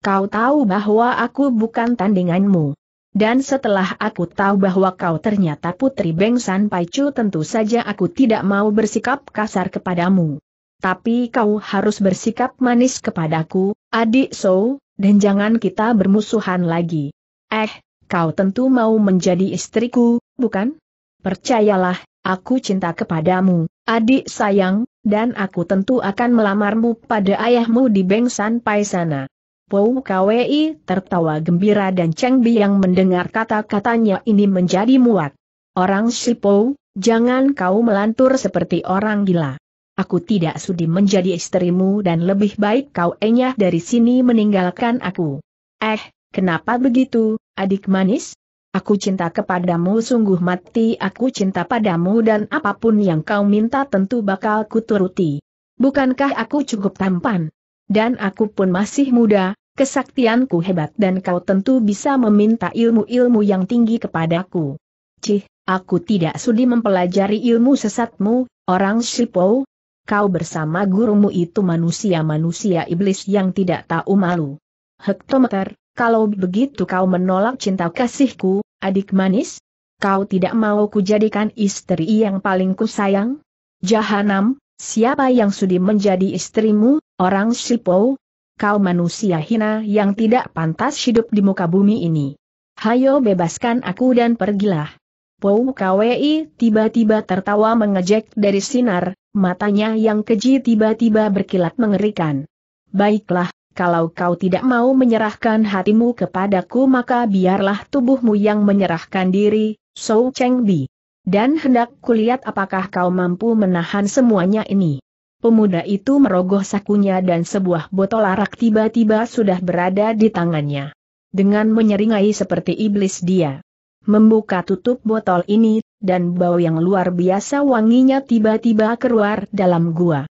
Kau tahu bahwa aku bukan tandinganmu. Dan setelah aku tahu bahwa kau ternyata putri Bengsan Paicu tentu saja aku tidak mau bersikap kasar kepadamu. Tapi kau harus bersikap manis kepadaku, adik So, dan jangan kita bermusuhan lagi. Eh, kau tentu mau menjadi istriku, bukan? Percayalah, aku cinta kepadamu, adik sayang, dan aku tentu akan melamarmu pada ayahmu di Bengsan Pai sana. Pou Kwei tertawa gembira dan Cheng Bi yang mendengar kata-katanya ini menjadi muak. Orang si Pou, jangan kau melantur seperti orang gila. Aku tidak sudi menjadi istrimu dan lebih baik kau enyah dari sini meninggalkan aku. Eh, kenapa begitu, adik manis? Aku cinta kepadamu sungguh mati aku cinta padamu dan apapun yang kau minta tentu bakal kuturuti. Bukankah aku cukup tampan? dan aku pun masih muda, kesaktianku hebat dan kau tentu bisa meminta ilmu-ilmu yang tinggi kepadaku. Cih, aku tidak sudi mempelajari ilmu sesatmu, orang Shipou. Kau bersama gurumu itu manusia-manusia iblis yang tidak tahu malu. Hektometer, kalau begitu kau menolak cinta kasihku, adik manis? Kau tidak mau kujadikan jadikan istri yang paling kusayang? Jahanam, Siapa yang sudi menjadi istrimu, orang Sipo? Kau manusia hina yang tidak pantas hidup di muka bumi ini. Hayo bebaskan aku dan pergilah. Pou Kwei tiba-tiba tertawa mengejek dari sinar, matanya yang keji tiba-tiba berkilat mengerikan. Baiklah, kalau kau tidak mau menyerahkan hatimu kepadaku maka biarlah tubuhmu yang menyerahkan diri, Sou Cheng Bi. Dan hendak kulihat apakah kau mampu menahan semuanya ini. Pemuda itu merogoh sakunya dan sebuah botol arak tiba-tiba sudah berada di tangannya. Dengan menyeringai seperti iblis dia membuka tutup botol ini, dan bau yang luar biasa wanginya tiba-tiba keluar dalam gua.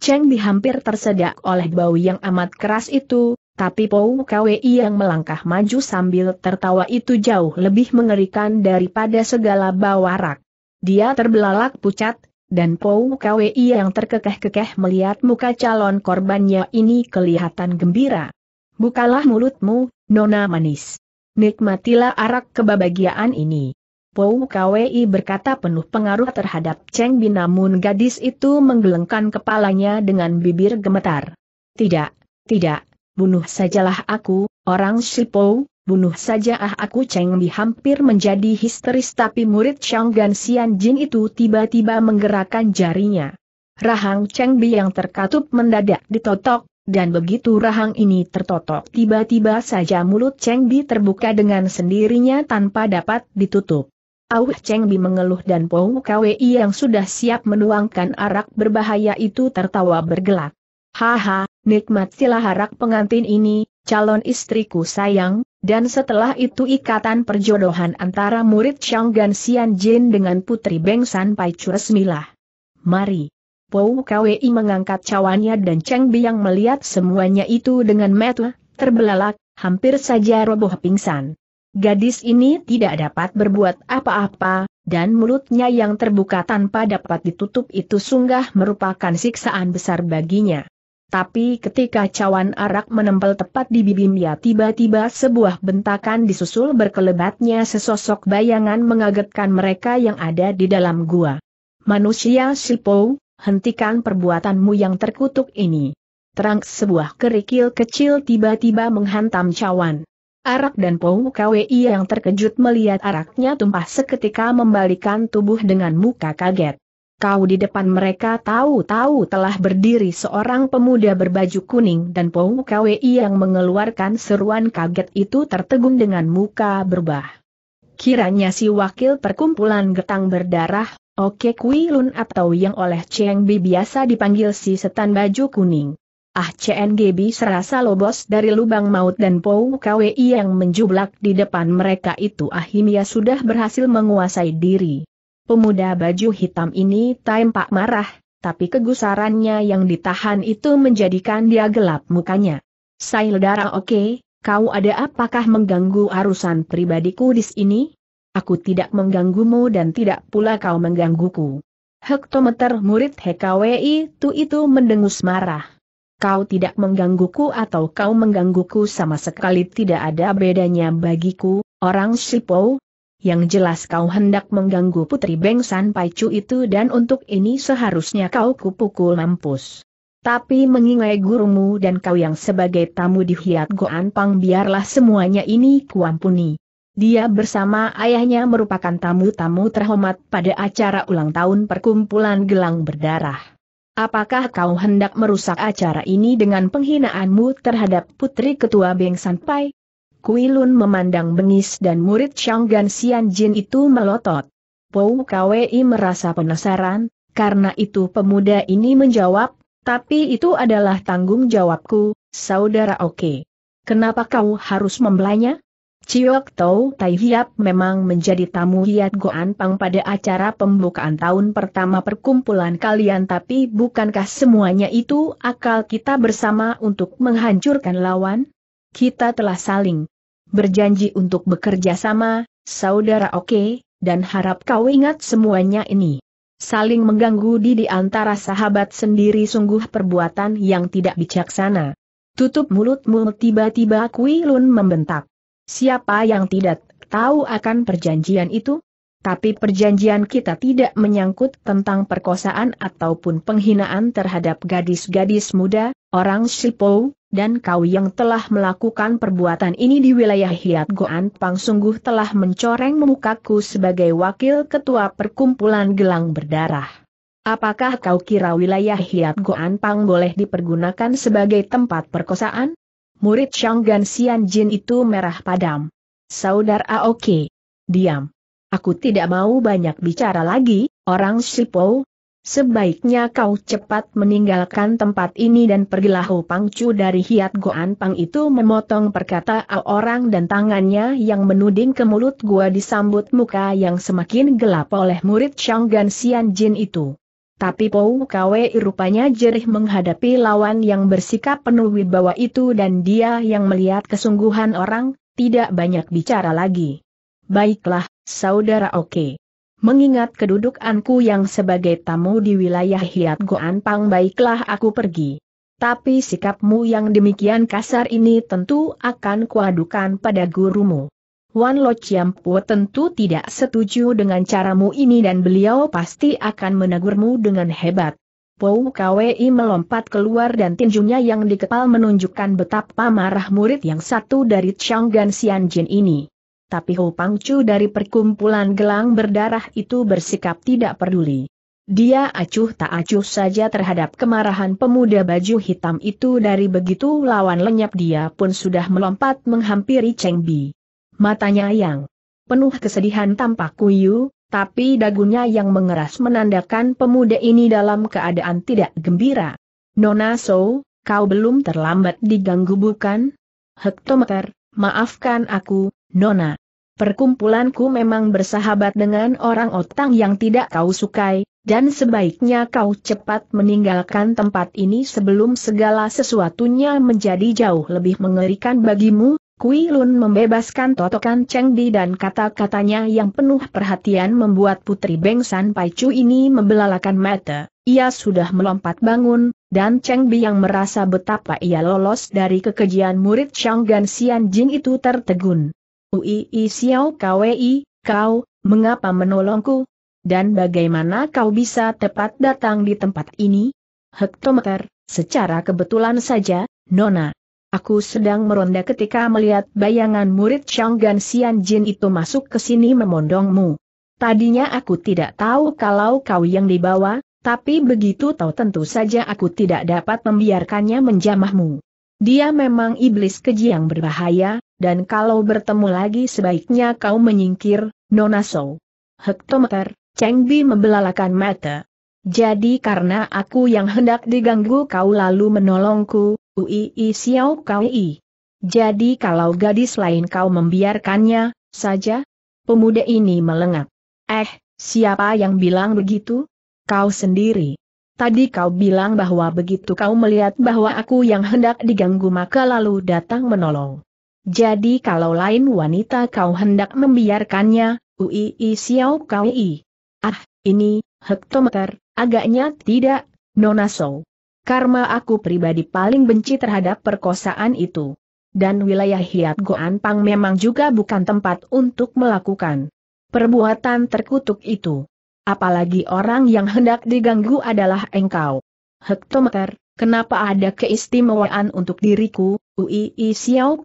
Cheng dihampir tersedak oleh bau yang amat keras itu, tapi Pou Kwei yang melangkah maju sambil tertawa itu jauh lebih mengerikan daripada segala bawarak. Dia terbelalak pucat, dan Pou Kwei yang terkekeh-kekeh melihat muka calon korbannya ini kelihatan gembira. Bukalah mulutmu, Nona Manis. Nikmatilah arak kebahagiaan ini. Pou Kwei berkata penuh pengaruh terhadap Cheng Bin namun gadis itu menggelengkan kepalanya dengan bibir gemetar. Tidak, tidak, bunuh sajalah aku, orang Shipo, bunuh saja ah aku Cheng Bi hampir menjadi histeris tapi murid Gan Xian Jin itu tiba-tiba menggerakkan jarinya. Rahang Cheng Bi yang terkatup mendadak ditotok, dan begitu rahang ini tertotok tiba-tiba saja mulut Cheng Bi terbuka dengan sendirinya tanpa dapat ditutup. Auh Cheng Bi mengeluh dan Pou KWI yang sudah siap menuangkan arak berbahaya itu tertawa bergelak. Haha, nikmat silaharak pengantin ini, calon istriku sayang, dan setelah itu ikatan perjodohan antara murid Shanggan Xian Jin dengan putri Beng San Pai Chu resmilah. Mari. Pou Kwei mengangkat cawannya dan Cheng yang melihat semuanya itu dengan mata terbelalak, hampir saja roboh pingsan. Gadis ini tidak dapat berbuat apa-apa, dan mulutnya yang terbuka tanpa dapat ditutup itu sungguh merupakan siksaan besar baginya. Tapi ketika cawan arak menempel tepat di bibirnya tiba-tiba sebuah bentakan disusul berkelebatnya sesosok bayangan mengagetkan mereka yang ada di dalam gua. Manusia Silpo, hentikan perbuatanmu yang terkutuk ini. Terang sebuah kerikil kecil tiba-tiba menghantam cawan. Arak dan Pou KWI yang terkejut melihat araknya tumpah seketika membalikan tubuh dengan muka kaget kau di depan mereka tahu-tahu telah berdiri seorang pemuda berbaju kuning dan Pou Kwe yang mengeluarkan seruan kaget itu tertegun dengan muka berbah. Kiranya si wakil perkumpulan getang berdarah, Oke Kui Lun atau yang oleh Cheng Bi biasa dipanggil si setan baju kuning. Ah Bi serasa lobos dari lubang maut dan Pou Kwi yang menjublak di depan mereka itu Ahimya ah, sudah berhasil menguasai diri. Pemuda baju hitam ini tampak marah, tapi kegusarannya yang ditahan itu menjadikan dia gelap mukanya. Saildara oke, okay, kau ada apakah mengganggu arusan pribadiku di sini? Aku tidak mengganggumu dan tidak pula kau menggangguku. Hektometer murid HKWI itu itu mendengus marah. Kau tidak menggangguku atau kau menggangguku sama sekali tidak ada bedanya bagiku, orang Sipou, yang jelas kau hendak mengganggu putri Bengsan Paicu itu dan untuk ini seharusnya kau kupukul mampus. Tapi mengingai gurumu dan kau yang sebagai tamu di Hiat Goan Pang biarlah semuanya ini kuampuni. Dia bersama ayahnya merupakan tamu-tamu terhormat pada acara ulang tahun perkumpulan gelang berdarah. Apakah kau hendak merusak acara ini dengan penghinaanmu terhadap putri ketua Beng Pai? Kuilun memandang bengis dan murid Shanggan Sian Jin itu melotot. Pou Kwei merasa penasaran, karena itu pemuda ini menjawab, tapi itu adalah tanggung jawabku, saudara Oke. Kenapa kau harus membelanya? Ciok Tau Tai Hiap memang menjadi tamu Hiat Goan Pang pada acara pembukaan tahun pertama perkumpulan kalian tapi bukankah semuanya itu akal kita bersama untuk menghancurkan lawan? kita telah saling berjanji untuk bekerja sama, saudara oke, dan harap kau ingat semuanya ini. Saling mengganggu di di antara sahabat sendiri sungguh perbuatan yang tidak bijaksana. Tutup mulutmu tiba-tiba Kui Lun membentak. Siapa yang tidak tahu akan perjanjian itu? Tapi perjanjian kita tidak menyangkut tentang perkosaan ataupun penghinaan terhadap gadis-gadis muda, orang Shipou, dan kau yang telah melakukan perbuatan ini di wilayah Hiat Goan Pang sungguh telah mencoreng mukaku sebagai wakil ketua perkumpulan gelang berdarah. Apakah kau kira wilayah Hiat Goan Pang boleh dipergunakan sebagai tempat perkosaan? Murid Shanggan Sian Jin itu merah padam. Saudara Aoki. Diam. Aku tidak mau banyak bicara lagi, orang Sipou, Sebaiknya kau cepat meninggalkan tempat ini dan pergilah Pangcu dari Hiat Goan Pang itu memotong perkataan orang dan tangannya yang menuding ke mulut gua disambut muka yang semakin gelap oleh murid Shanggan Sian Jin itu. Tapi Pou Kwe rupanya jerih menghadapi lawan yang bersikap penuh wibawa itu dan dia yang melihat kesungguhan orang, tidak banyak bicara lagi. Baiklah, saudara Oke. Okay. Mengingat kedudukanku yang sebagai tamu di wilayah Hiat Goan Pang baiklah aku pergi. Tapi sikapmu yang demikian kasar ini tentu akan kuadukan pada gurumu. Wan Lo Chiampu tentu tidak setuju dengan caramu ini dan beliau pasti akan menegurmu dengan hebat. Pou Kwei melompat keluar dan tinjunya yang dikepal menunjukkan betapa marah murid yang satu dari Chang Gan Xian Jin ini tapi Ho Pangcu dari perkumpulan gelang berdarah itu bersikap tidak peduli. Dia acuh tak acuh saja terhadap kemarahan pemuda baju hitam itu dari begitu lawan lenyap dia pun sudah melompat menghampiri Cheng Bi. Matanya yang penuh kesedihan tampak kuyu, tapi dagunya yang mengeras menandakan pemuda ini dalam keadaan tidak gembira. Nona So, kau belum terlambat diganggu bukan? Hektometer, maafkan aku, Nona, perkumpulanku memang bersahabat dengan orang otang yang tidak kau sukai, dan sebaiknya kau cepat meninggalkan tempat ini sebelum segala sesuatunya menjadi jauh lebih mengerikan bagimu, Kui Lun membebaskan totokan Cheng Di dan kata-katanya yang penuh perhatian membuat Putri Beng San Pai Chu ini membelalakan mata, ia sudah melompat bangun, dan Cheng Bi yang merasa betapa ia lolos dari kekejian murid Shang Gan Xian Jin itu tertegun. Ui Xiao Kwei, eh, kau, mengapa menolongku? Dan bagaimana kau bisa tepat datang di tempat ini? Hektometer, secara kebetulan saja, Nona. Aku sedang meronda ketika melihat bayangan murid Shanggan Xianjin Jin itu masuk ke sini memondongmu. Tadinya aku tidak tahu kalau kau yang dibawa, tapi begitu tahu tentu saja aku tidak dapat membiarkannya menjamahmu. Dia memang iblis keji yang berbahaya, dan kalau bertemu lagi sebaiknya kau menyingkir, Nona So. Hektometer, Cheng Bi membelalakan mata. Jadi karena aku yang hendak diganggu kau lalu menolongku, Uii Xiao Kaui. Jadi kalau gadis lain kau membiarkannya, saja? Pemuda ini melengak. Eh, siapa yang bilang begitu? Kau sendiri. Tadi kau bilang bahwa begitu kau melihat bahwa aku yang hendak diganggu maka lalu datang menolong. Jadi kalau lain wanita kau hendak membiarkannya, Uii Xiao Kaui. Ah, ini, hektometer, agaknya tidak, Nona So. Karma aku pribadi paling benci terhadap perkosaan itu. Dan wilayah Hiat Goan Pang memang juga bukan tempat untuk melakukan perbuatan terkutuk itu. Apalagi orang yang hendak diganggu adalah engkau. Hektometer, kenapa ada keistimewaan untuk diriku, Ui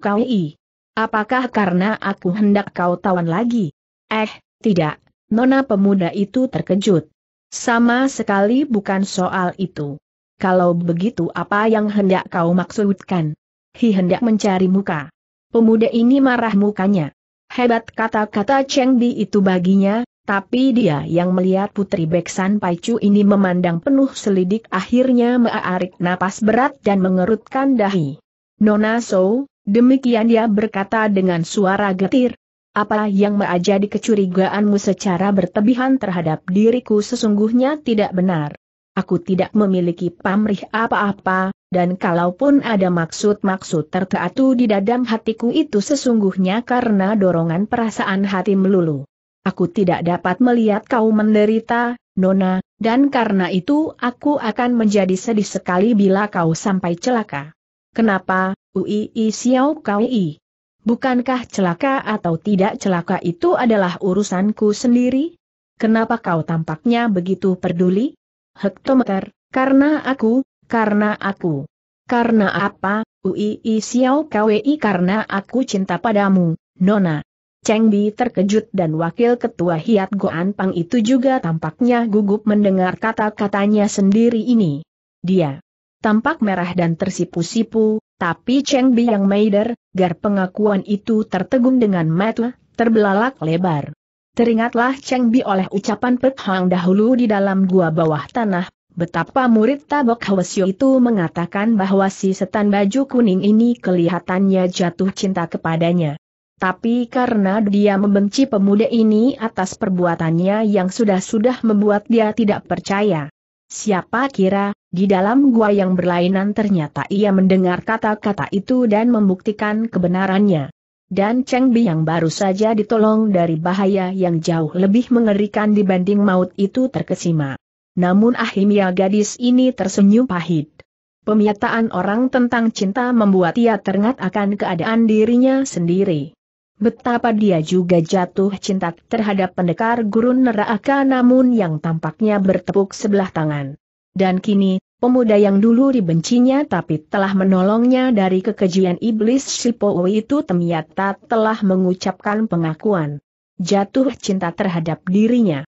kau i. Apakah karena aku hendak kau tawan lagi? Eh, tidak, nona pemuda itu terkejut. Sama sekali bukan soal itu. Kalau begitu apa yang hendak kau maksudkan? Hi hendak mencari muka. Pemuda ini marah mukanya. Hebat kata-kata Cheng Bi itu baginya, tapi dia yang melihat Putri Beksan Paicu ini memandang penuh selidik akhirnya mearik napas berat dan mengerutkan dahi. Nona So, demikian dia berkata dengan suara getir. Apa yang menjadi kecurigaanmu secara bertebihan terhadap diriku sesungguhnya tidak benar. Aku tidak memiliki pamrih apa-apa, dan kalaupun ada maksud-maksud tertentu di dalam hatiku itu sesungguhnya karena dorongan perasaan hati melulu. Aku tidak dapat melihat kau menderita, Nona, dan karena itu aku akan menjadi sedih sekali bila kau sampai celaka. Kenapa, UII Xiao Kaui? Bukankah celaka atau tidak celaka itu adalah urusanku sendiri? Kenapa kau tampaknya begitu peduli? Hektometer, karena aku, karena aku. Karena apa, UII Xiao Kwi karena aku cinta padamu, Nona. Cheng Bi terkejut dan wakil ketua Hiat Goan Pang itu juga tampaknya gugup mendengar kata-katanya sendiri ini. Dia tampak merah dan tersipu-sipu, tapi Cheng Bi yang Meider, gar pengakuan itu tertegun dengan mata, terbelalak lebar. Teringatlah Cheng Bi oleh ucapan Pek Hang dahulu di dalam gua bawah tanah, betapa murid Tabok Hwasyo itu mengatakan bahwa si setan baju kuning ini kelihatannya jatuh cinta kepadanya. Tapi karena dia membenci pemuda ini atas perbuatannya yang sudah-sudah membuat dia tidak percaya. Siapa kira, di dalam gua yang berlainan ternyata ia mendengar kata-kata itu dan membuktikan kebenarannya. Dan Cheng Bi yang baru saja ditolong dari bahaya yang jauh lebih mengerikan dibanding maut itu terkesima. Namun akhirnya gadis ini tersenyum pahit. Pemiataan orang tentang cinta membuat ia terngat akan keadaan dirinya sendiri. Betapa dia juga jatuh cinta terhadap pendekar gurun neraka namun yang tampaknya bertepuk sebelah tangan. Dan kini, pemuda yang dulu dibencinya tapi telah menolongnya dari kekejian iblis Sipowo itu ternyata telah mengucapkan pengakuan. Jatuh cinta terhadap dirinya.